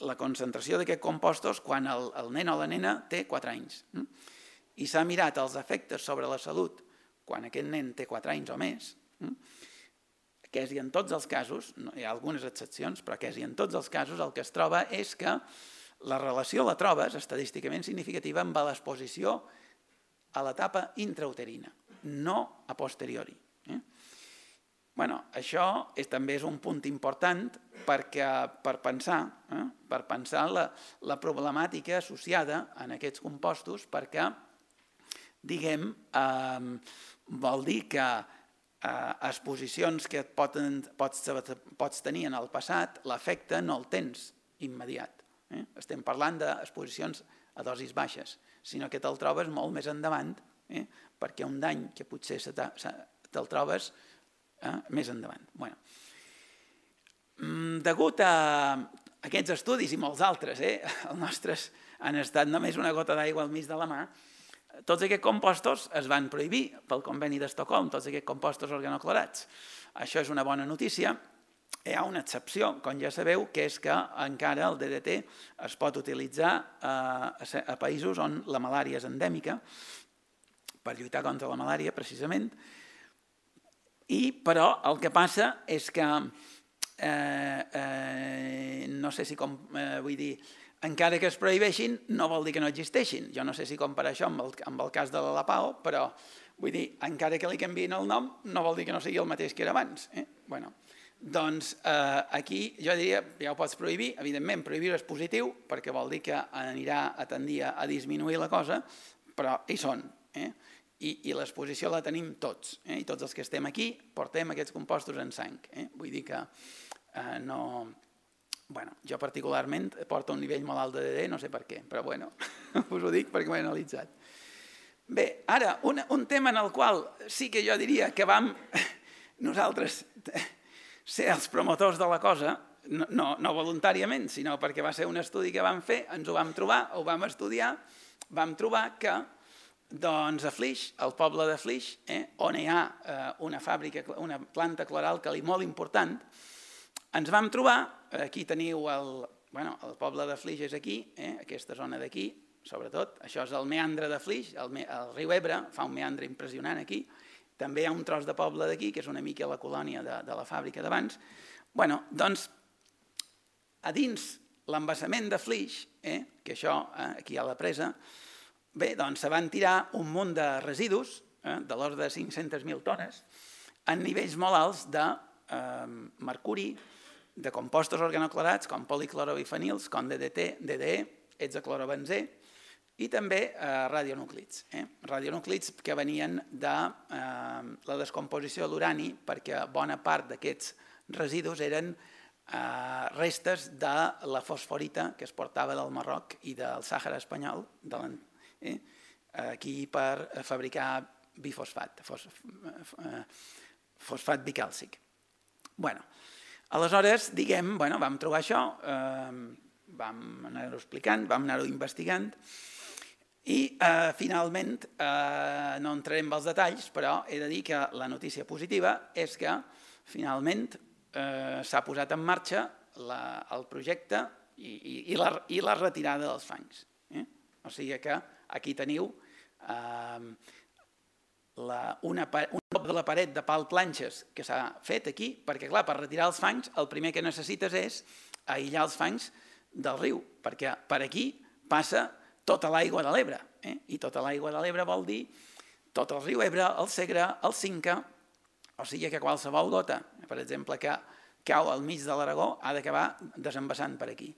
la concentració d'aquests compostos quan el, el nen o la nena té 4 anys. Hm? I s'ha mirat els efectes sobre la salut quan aquest nen té 4 anys o més, hm? quasi en tots els casos, no, hi ha algunes excepcions, però quasi en tots els casos el que es troba és que la relació la trobes estadísticament significativa amb l'exposició a l'etapa intrauterina, no a posteriori. Eh? bueno, això és, també és un punt important perquè, per pensar, eh? per pensar la, la problemàtica associada en aquests compostos perquè, diguem, eh, vol dir que eh, exposicions que et poten, pots, pots tenir en el passat, l'efecte no el tens immediat. Eh? Estem parlant d'exposicions a dosis baixes, sinó que te'l trobes molt més endavant, eh? perquè un dany que potser te'l trobes eh? més endavant. Bueno. Mm, degut a aquests estudis i molts altres, eh? els nostres han estat només una gota d'aigua al mig de la mà, tots aquests compostos es van prohibir pel conveni d'Estocolm, tots aquests compostos organoclorats. Això és una bona notícia. Hi ha una excepció, com ja sabeu, que és que encara el DDT es pot utilitzar eh, a, a països on la malària és endèmica, per lluitar contra la malària, precisament, i, però, el que passa és que, eh, eh, no sé si com, eh, vull dir, encara que es prohibeixin, no vol dir que no existeixin. Jo no sé si per això amb el, amb el cas de la Lapao, però, vull dir, encara que li canviïn el nom, no vol dir que no sigui el mateix que era abans. Eh? Bueno, doncs eh, aquí jo diria, ja ho pots prohibir, evidentment prohibir és positiu perquè vol dir que anirà a tendir a disminuir la cosa, però hi són. Eh? i, i l'exposició la tenim tots, eh? i tots els que estem aquí portem aquests compostos en sang. Eh? Vull dir que eh, no... Bueno, jo particularment porto un nivell molt alt de DD, no sé per què, però bueno, us ho dic perquè m'he analitzat. Bé, ara, un, un tema en el qual sí que jo diria que vam nosaltres ser els promotors de la cosa, no, no, no voluntàriament, sinó perquè va ser un estudi que vam fer, ens ho vam trobar, ho vam estudiar, vam trobar que doncs a Flix, al poble de Flix, eh, on hi ha eh, una fàbrica, una planta cloral que li molt important, ens vam trobar, aquí teniu el, bueno, el poble de Flix és aquí, eh, aquesta zona d'aquí, sobretot, això és el meandre de Flix, el, me, el riu Ebre fa un meandre impressionant aquí, també hi ha un tros de poble d'aquí, que és una mica la colònia de, de la fàbrica d'abans, bueno, doncs, a dins l'embassament de Flix, eh, que això, eh, aquí a la presa, Bé, doncs se van tirar un munt de residus, eh, de l'ordre de 500.000 tones, en nivells molt alts de eh, mercuri, de compostos organoclorats com policlorobifenils, com DDT, DDE, hexaclorobenzè, i també eh, radionuclids. Eh? Radionuclids que venien de eh, la descomposició de l'urani perquè bona part d'aquests residus eren eh, restes de la fosforita que es portava del Marroc i del Sàhara espanyol, de eh? aquí per fabricar bifosfat, fos, eh, fosfat bicàlcic. Bueno, aleshores, diguem, bueno, vam trobar això, eh, vam anar-ho explicant, vam anar-ho investigant, i eh, finalment, eh, no entrarem als detalls, però he de dir que la notícia positiva és que finalment eh, s'ha posat en marxa la, el projecte i, i, i, la, i la retirada dels fangs. Eh? O sigui que Aquí teniu eh, la, una, un cop de la paret de pal planxes que s'ha fet aquí, perquè clar, per retirar els fangs el primer que necessites és aïllar els fangs del riu, perquè per aquí passa tota l'aigua de l'Ebre, eh? i tota l'aigua de l'Ebre vol dir tot el riu Ebre, el Segre, el Cinca, o sigui que qualsevol gota, per exemple, que cau al mig de l'Aragó, ha d'acabar desembassant per aquí.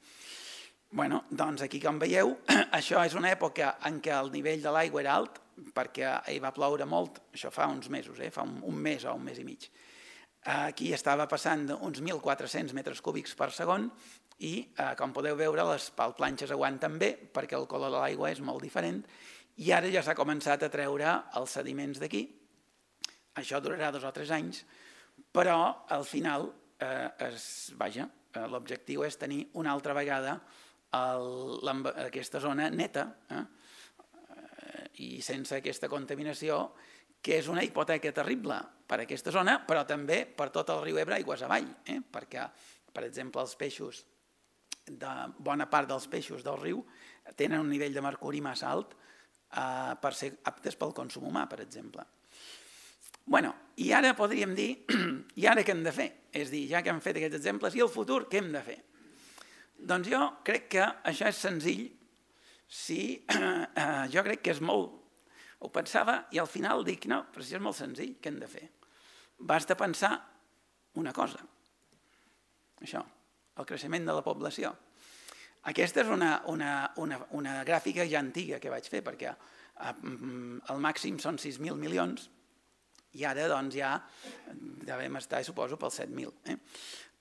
Bueno, doncs aquí com veieu, això és una època en què el nivell de l'aigua era alt, perquè hi va ploure molt, això fa uns mesos, eh? fa un, un mes o un mes i mig. Aquí estava passant uns 1.400 metres cúbics per segon i, eh, com podeu veure, les palplanxes aguanten bé perquè el color de l'aigua és molt diferent i ara ja s'ha començat a treure els sediments d'aquí. Això durarà dos o tres anys, però al final eh, eh l'objectiu és tenir una altra vegada el, aquesta zona neta eh? i sense aquesta contaminació, que és una hipoteca terrible per a aquesta zona, però també per tot el riu Ebre aigües avall, eh? perquè, per exemple, els peixos, de bona part dels peixos del riu tenen un nivell de mercuri massa alt eh, per ser aptes pel consum humà, per exemple. Bueno, I ara podríem dir, i ara què hem de fer? És dir, ja que hem fet aquests exemples, i el futur què hem de fer? Doncs jo crec que això és senzill si eh, jo crec que és molt... Ho pensava i al final dic, no, però si és molt senzill, què hem de fer? Basta pensar una cosa, això, el creixement de la població. Aquesta és una, una, una, una gràfica ja antiga que vaig fer, perquè el eh, mm, màxim són 6.000 milions i ara doncs, ja devem estar, suposo, pels 7.000. Eh?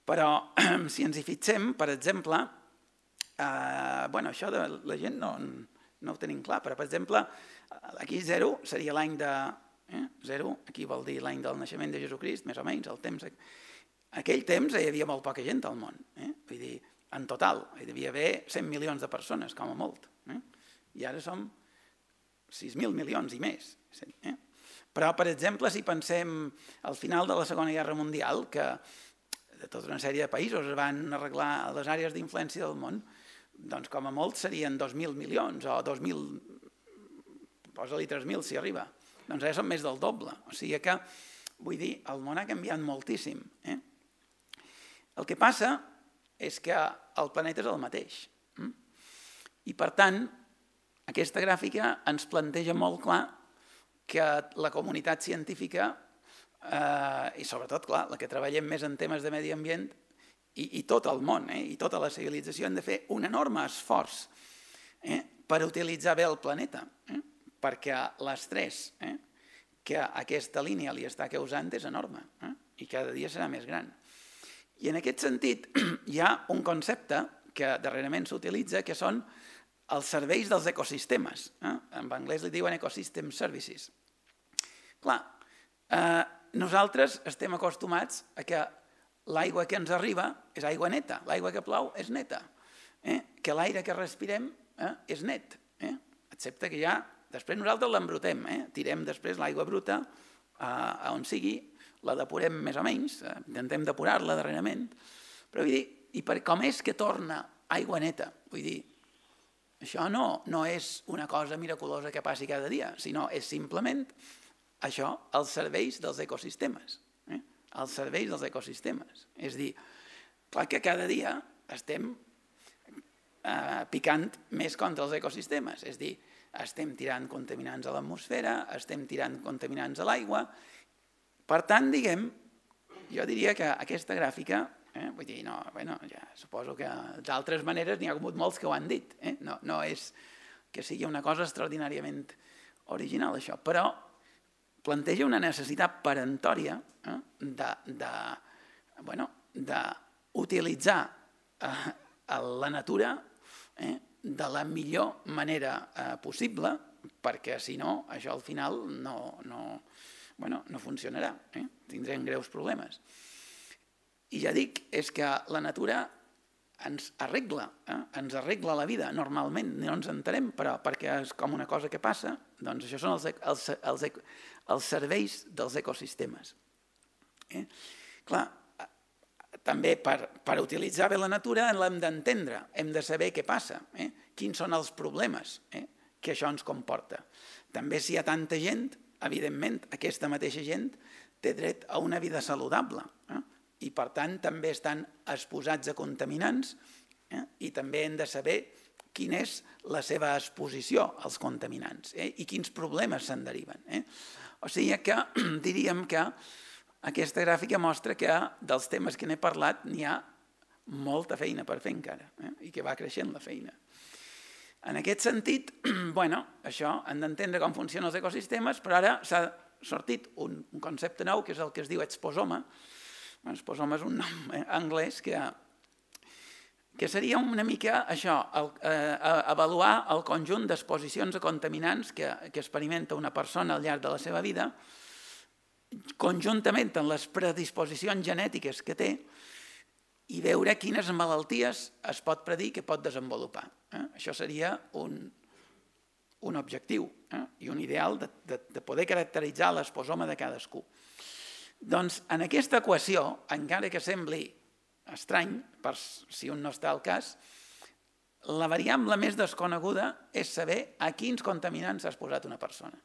Però si ens hi fixem, per exemple, eh, bueno, això de la gent no, no ho tenim clar, però per exemple, aquí 0 seria l'any de... Eh, 0, aquí vol dir l'any del naixement de Jesucrist, més o menys, el temps... Aquell temps hi havia molt poca gent al món, eh? vull dir, en total, hi devia haver 100 milions de persones, com a molt. Eh? I ara som 6.000 milions i més. Eh? Però, per exemple, si pensem al final de la Segona Guerra Mundial, que de tota una sèrie de països es van arreglar les àrees d'influència del món, doncs com a molt serien 2.000 milions o 2.000, posa-li 3.000 si arriba. Doncs ara són més del doble. O sigui que, vull dir, el món ha canviat moltíssim. Eh? El que passa és que el planeta és el mateix. Eh? I per tant, aquesta gràfica ens planteja molt clar que la comunitat científica eh, i sobretot, clar, la que treballem més en temes de medi ambient i, i tot el món, eh, i tota la civilització, hem de fer un enorme esforç eh, per utilitzar bé el planeta, eh, perquè l'estrès eh, que aquesta línia li està causant és enorme eh, i cada dia serà més gran. I en aquest sentit hi ha un concepte que darrerament s'utilitza que són els serveis dels ecosistemes. Eh? En anglès li diuen ecosystem services. Clar, eh, nosaltres estem acostumats a que l'aigua que ens arriba és aigua neta, l'aigua que plau és neta, eh? que l'aire que respirem eh? és net, eh? excepte que ja després nosaltres l'embrutem, eh? tirem després l'aigua bruta a, a on sigui, la depurem més o menys, eh? intentem depurar-la darrerament, però vull dir, i per com és que torna aigua neta? Vull dir, això no, no és una cosa miraculosa que passi cada dia, sinó és simplement això als serveis dels ecosistemes, eh? als serveis dels ecosistemes. És dir, clar que cada dia estem eh, picant més contra els ecosistemes, és dir, estem tirant contaminants a l'atmosfera, estem tirant contaminants a l'aigua. Per tant, diguem, jo diria que aquesta gràfica, eh, vull dir, no, bueno, ja suposo que d'altres maneres n'hi ha hagut molts que ho han dit, eh? no, no és que sigui una cosa extraordinàriament original això, però planteja una necessitat perentòria eh, de, de, bueno, d'utilitzar eh, la natura eh, de la millor manera eh, possible, perquè si no, això al final no, no, bueno, no funcionarà, eh? tindrem greus problemes. I ja dic, és que la natura ens arregla, eh? ens arregla la vida, normalment, no ens entenem, però perquè és com una cosa que passa, doncs això són els, els, els, els serveis dels ecosistemes. Eh? Clar, també per, per utilitzar bé la natura l'hem d'entendre, hem de saber què passa, eh? quins són els problemes eh? que això ens comporta. També si hi ha tanta gent, evidentment, aquesta mateixa gent té dret a una vida saludable eh? i per tant també estan exposats a contaminants eh? i també hem de saber quina és la seva exposició als contaminants eh? i quins problemes se'n deriven. Eh? O sigui que diríem que aquesta gràfica mostra que dels temes que n'he parlat n'hi ha molta feina per fer encara eh? i que va creixent la feina. En aquest sentit, bueno, això hem d'entendre com funcionen els ecosistemes, però ara s'ha sortit un, un concepte nou que és el que es diu exposoma. Exposoma és un nom eh, anglès que que seria una mica això, el, eh, avaluar el conjunt d'exposicions a contaminants que, que experimenta una persona al llarg de la seva vida, conjuntament amb les predisposicions genètiques que té, i veure quines malalties es pot predir que pot desenvolupar. Eh? Això seria un, un objectiu eh? i un ideal de, de, de poder caracteritzar l'esposoma de cadascú. Doncs en aquesta equació, encara que sembli estrany, per si un no està al cas, la variable més desconeguda és saber a quins contaminants s'ha exposat una persona.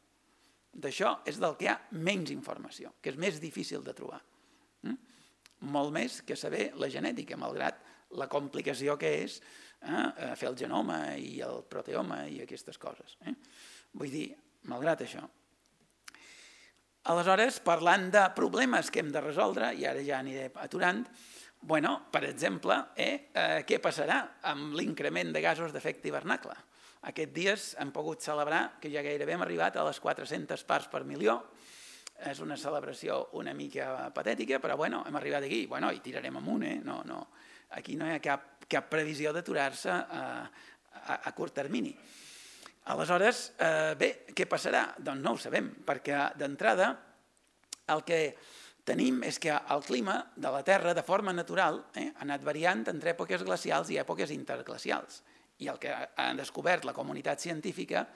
D'això és del que hi ha menys informació, que és més difícil de trobar. Mm? Molt més que saber la genètica, malgrat la complicació que és eh, fer el genoma i el proteoma i aquestes coses. Eh? Vull dir, malgrat això. Aleshores, parlant de problemes que hem de resoldre, i ara ja aniré aturant, bueno, per exemple, eh, eh, què passarà amb l'increment de gasos d'efecte hivernacle? Aquests dies hem pogut celebrar que ja gairebé hem arribat a les 400 parts per milió. És una celebració una mica patètica, però bueno, hem arribat aquí. Bueno, i tirarem amunt, eh? No, no. Aquí no hi ha cap, cap previsió d'aturar-se a, a, a curt termini. Aleshores, eh, bé, què passarà? Doncs no ho sabem, perquè d'entrada el que tenim és que el clima de la Terra, de forma natural, eh, ha anat variant entre èpoques glacials i èpoques interglacials. I el que ha descobert la comunitat científica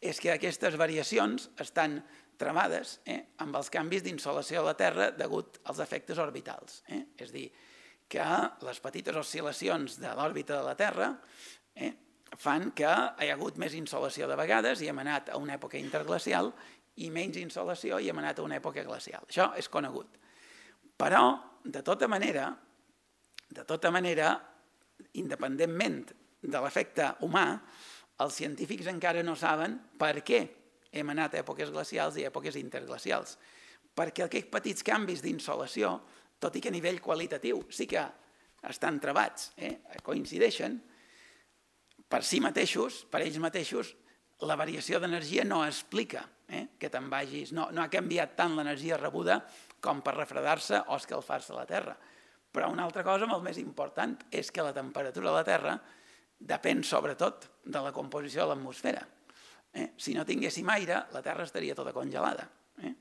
és que aquestes variacions estan tramades eh, amb els canvis d'insolació a la Terra degut als efectes orbitals. Eh? És dir, que les petites oscil·lacions de l'òrbita de la Terra eh, fan que hi ha hagut més insolació de vegades i hem anat a una època interglacial i menys insolació i hem anat a una època glacial. Això és conegut. Però, de tota manera, de tota manera, independentment de l'efecte humà, els científics encara no saben per què hem anat a èpoques glacials i èpoques interglacials. Perquè aquests petits canvis d'insolació, tot i que a nivell qualitatiu sí que estan trebats, eh? coincideixen, per si mateixos, per ells mateixos, la variació d'energia no explica eh? que te'n vagis... No, no ha canviat tant l'energia rebuda com per refredar-se o escalfar-se la Terra. Però una altra cosa molt més important és que la temperatura de la Terra depèn sobretot de la composició de l'atmosfera. Eh? Si no tinguéssim aire, la Terra estaria tota congelada. Eh?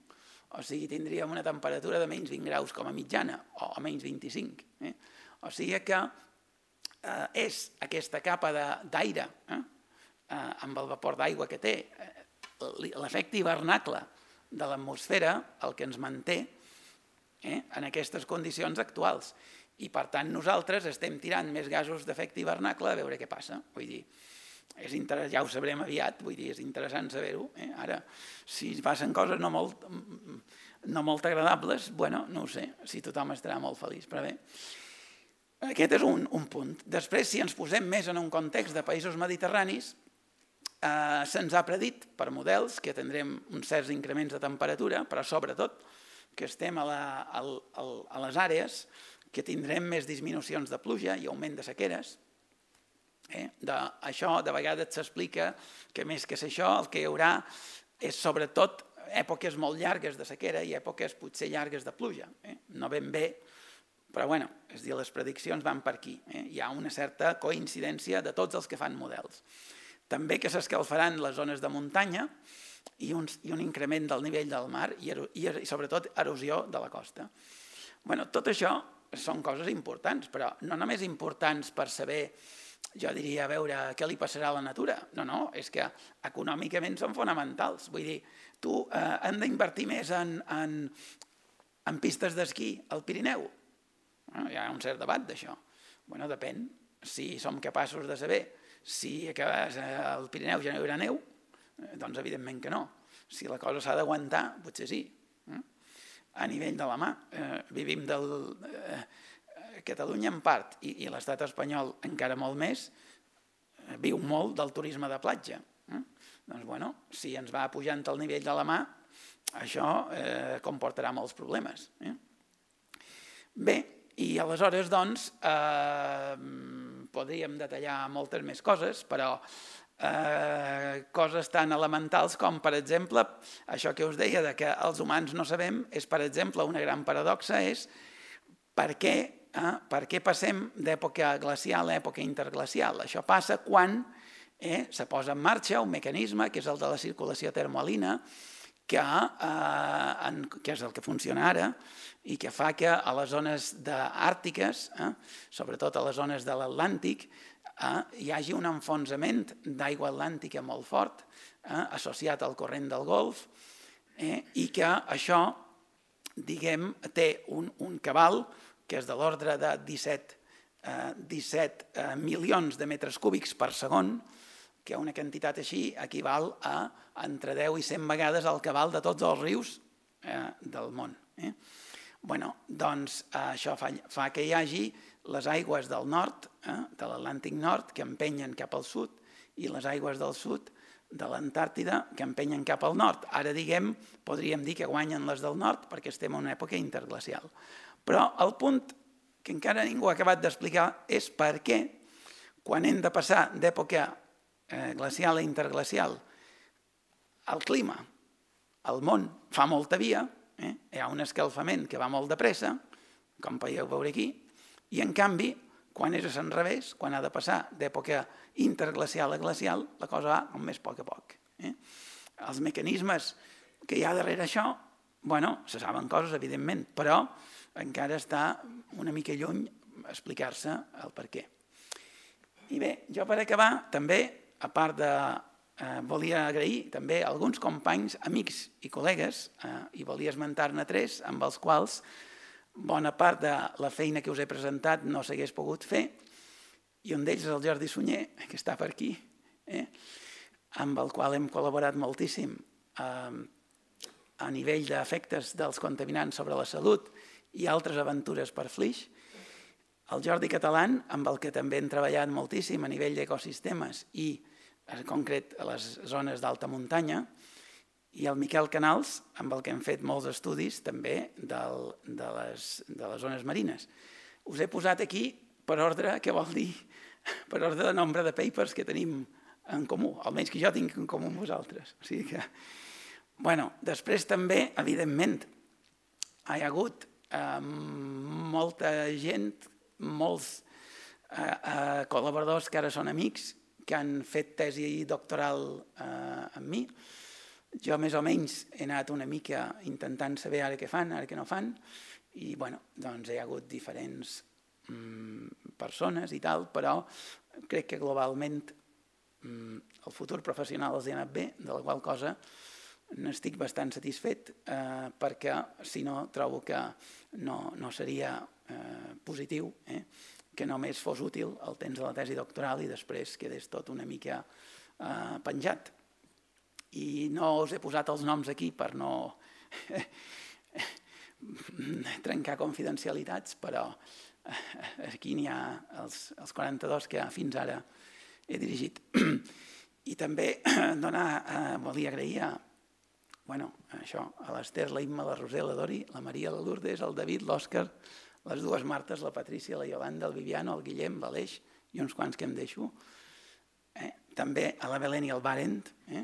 O sigui, tindríem una temperatura de menys 20 graus com a mitjana, o a menys 25. Eh? O sigui que eh, és aquesta capa d'aire, eh? eh, amb el vapor d'aigua que té, eh, l'efecte hivernacle de l'atmosfera el que ens manté eh, en aquestes condicions actuals. I per tant nosaltres estem tirant més gasos d'efecte hivernacle a veure què passa. Vull dir, és ja ho sabrem aviat, vull dir, és interessant saber-ho. Eh? Ara, si passen coses no molt, no molt agradables, bueno, no ho sé, si tothom estarà molt feliç, però bé. Aquest és un, un punt. Després, si ens posem més en un context de països mediterranis, Eh, Se'ns ha predit per models que tindrem uns certs increments de temperatura, però sobretot que estem a, la, a, a, les àrees que tindrem més disminucions de pluja i augment de sequeres. Eh? De, això de vegades s'explica que més que això el que hi haurà és sobretot èpoques molt llargues de sequera i èpoques potser llargues de pluja. Eh? No ben bé, però bueno, és dir, les prediccions van per aquí. Eh? Hi ha una certa coincidència de tots els que fan models també que s'escalfaran les zones de muntanya i un, i un increment del nivell del mar i, i, er, i sobretot erosió de la costa. Bueno, tot això són coses importants, però no només importants per saber, jo diria, a veure què li passarà a la natura. No, no, és que econòmicament són fonamentals. Vull dir, tu eh, hem d'invertir més en, en, en pistes d'esquí al Pirineu. Bueno, hi ha un cert debat d'això. Bueno, depèn si som capaços de saber si acabes eh, al Pirineu ja no hi haurà neu? Eh, doncs evidentment que no. Si la cosa s'ha d'aguantar, potser sí. Eh? A nivell de la mà, eh, vivim del... Eh, Catalunya en part i, i l'estat espanyol encara molt més, eh, viu molt del turisme de platja. Eh? Doncs bueno, si ens va pujant el nivell de la mà, això eh, comportarà molts problemes. Eh? Bé, i aleshores, doncs, eh, podríem detallar moltes més coses, però eh, coses tan elementals com, per exemple, això que us deia de que els humans no sabem, és, per exemple, una gran paradoxa, és per què, eh, per què passem d'època glacial a època interglacial. Això passa quan eh, se posa en marxa un mecanisme, que és el de la circulació termoalina, que, eh, en, que és el que funciona ara i que fa que a les zones d'àrtiques, eh, sobretot a les zones de l'Atlàntic, eh, hi hagi un enfonsament d'aigua atlàntica molt fort eh, associat al corrent del Golf eh, i que això diguem, té un, un cabal que és de l'ordre de 17 eh, 17 eh, milions de metres cúbics per segon, que una quantitat així equival a entre 10 i 100 vegades el que val de tots els rius eh, del món. Eh? Bueno, doncs eh, això fa, fa que hi hagi les aigües del nord, eh, de l'Atlàntic nord, que empenyen cap al sud, i les aigües del sud, de l'Antàrtida, que empenyen cap al nord. Ara, diguem, podríem dir que guanyen les del nord perquè estem en una època interglacial. Però el punt que encara ningú ha acabat d'explicar és per què, quan hem de passar d'època eh, glacial i interglacial, el clima, el món fa molta via, eh? hi ha un escalfament que va molt de pressa, com podeu veure aquí, i en canvi, quan és a revés, quan ha de passar d'època interglacial a glacial, la cosa va amb més a poc a poc. Eh? Els mecanismes que hi ha darrere això, bueno, se saben coses, evidentment, però encara està una mica lluny explicar-se el per què. I bé, jo per acabar també a part de... Eh, volia agrair també a alguns companys, amics i col·legues, eh, i volia esmentar-ne tres, amb els quals bona part de la feina que us he presentat no s'hagués pogut fer, i un d'ells és el Jordi Sunyer, que està per aquí, eh, amb el qual hem col·laborat moltíssim eh, a nivell d'efectes dels contaminants sobre la salut i altres aventures per Flix, el Jordi Catalán, amb el que també hem treballat moltíssim a nivell d'ecosistemes i en concret a les zones d'alta muntanya, i el Miquel Canals, amb el que hem fet molts estudis també del, de, les, de les zones marines. Us he posat aquí per ordre, què vol dir? Per ordre de nombre de papers que tenim en comú, almenys que jo tinc en comú amb vosaltres. O sigui que... bueno, després també, evidentment, hi ha hagut eh, molta gent, molts eh, eh, col·laboradors que ara són amics, que han fet tesi doctoral eh, amb mi. Jo més o menys he anat una mica intentant saber ara què fan, ara què no fan, i bueno, doncs hi ha hagut diferents mm, persones i tal, però crec que globalment mm, el futur professional els ha anat bé, de la qual cosa n'estic bastant satisfet eh, perquè si no trobo que no, no seria eh, positiu eh, que només fos útil el temps de la tesi doctoral i després quedés tot una mica eh, penjat. I no us he posat els noms aquí per no trencar confidencialitats, però eh, aquí n'hi ha els, els 42 que fins ara he dirigit. I també donar, eh, volia agrair a, bueno, això, a l'Ester, la Imma, la Roser, la Dori, la Maria, la Lourdes, el David, l'Òscar, les dues Martes, la Patrícia, la Iolanda, el Viviano, el Guillem, l'Aleix i uns quants que em deixo. Eh? També a la Belén i al Barent, eh?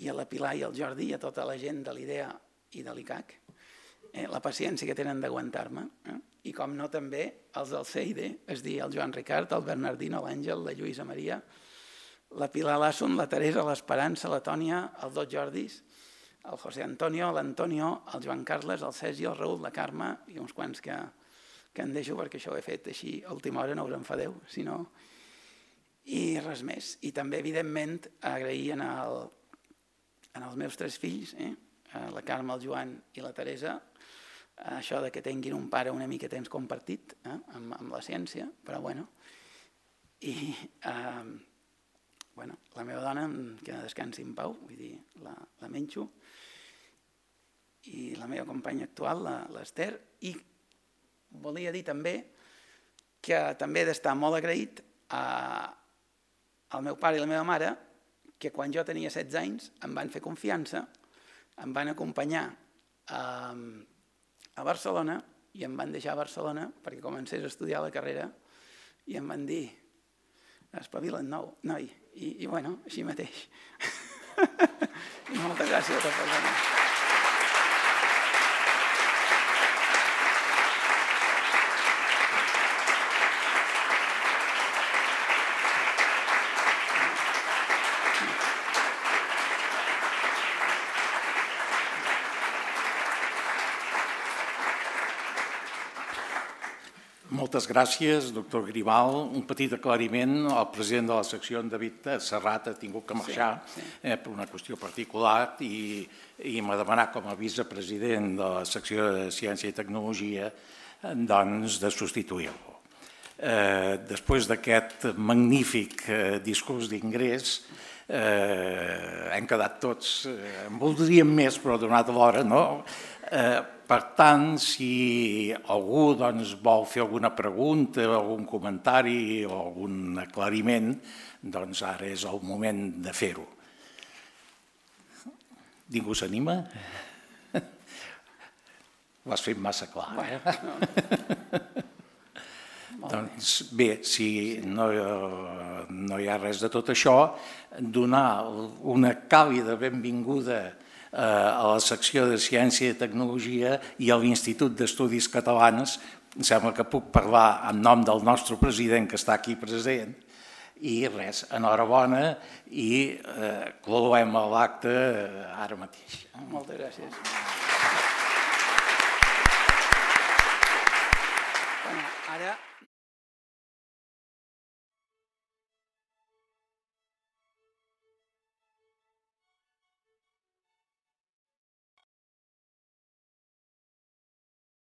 i a la Pilar i al Jordi, i a tota la gent de l'IDEA i de l'ICAC, eh? la paciència que tenen d'aguantar-me. Eh? I com no també els del CID, és dir, el Joan Ricard, el Bernardino, l'Àngel, la Lluïsa Maria, la Pilar Lasson, la Teresa, l'Esperança, la Tònia, el dos Jordis, el José Antonio, l'Antonio, el Joan Carles, el Cesi, el Raül, la Carme i uns quants que, que en deixo perquè això ho he fet així a última hora, no us enfadeu, si no... I res més. I també, evidentment, agrair en, el, en els meus tres fills, eh? la Carme, el Joan i la Teresa, això de que tinguin un pare una mica temps compartit eh? amb, amb la ciència, però bueno. I eh, bueno, la meva dona, que descansi en pau, vull dir, la, la menjo, i la meva companya actual, l'Ester, i volia dir també que també he d'estar molt agraït a, al meu pare i la meva mare, que quan jo tenia 16 anys em van fer confiança, em van acompanyar a, ehm, a Barcelona i em van deixar a Barcelona perquè comencés a estudiar la carrera i em van dir espavila't nou, noi, i, i bueno, així mateix. moltes gràcies a tots els eh. Moltes gràcies, doctor Gribal. Un petit aclariment, el president de la secció, en David Serrat, ha tingut que marxar sí, sí. Eh, per una qüestió particular i, i m'ha demanat com a vicepresident de la secció de Ciència i Tecnologia doncs, de substituir-lo. Eh, després d'aquest magnífic eh, discurs d'ingrés, eh, hem quedat tots, eh, en voldríem més, però donat l'hora, no? Eh, per tant, si algú doncs, vol fer alguna pregunta, algun comentari o algun aclariment, doncs ara és el moment de fer-ho. Ningú s'anima? Ho has fet massa clar. Eh? Bueno, no. doncs bé, si no, no hi ha res de tot això, donar una càlida benvinguda a Eh, a la secció de Ciència i Tecnologia i a l'Institut d'Estudis Catalanes. Em sembla que puc parlar en nom del nostre president, que està aquí present, i res, enhorabona i eh, cloem l'acte eh, ara mateix. Moltes gràcies. ara...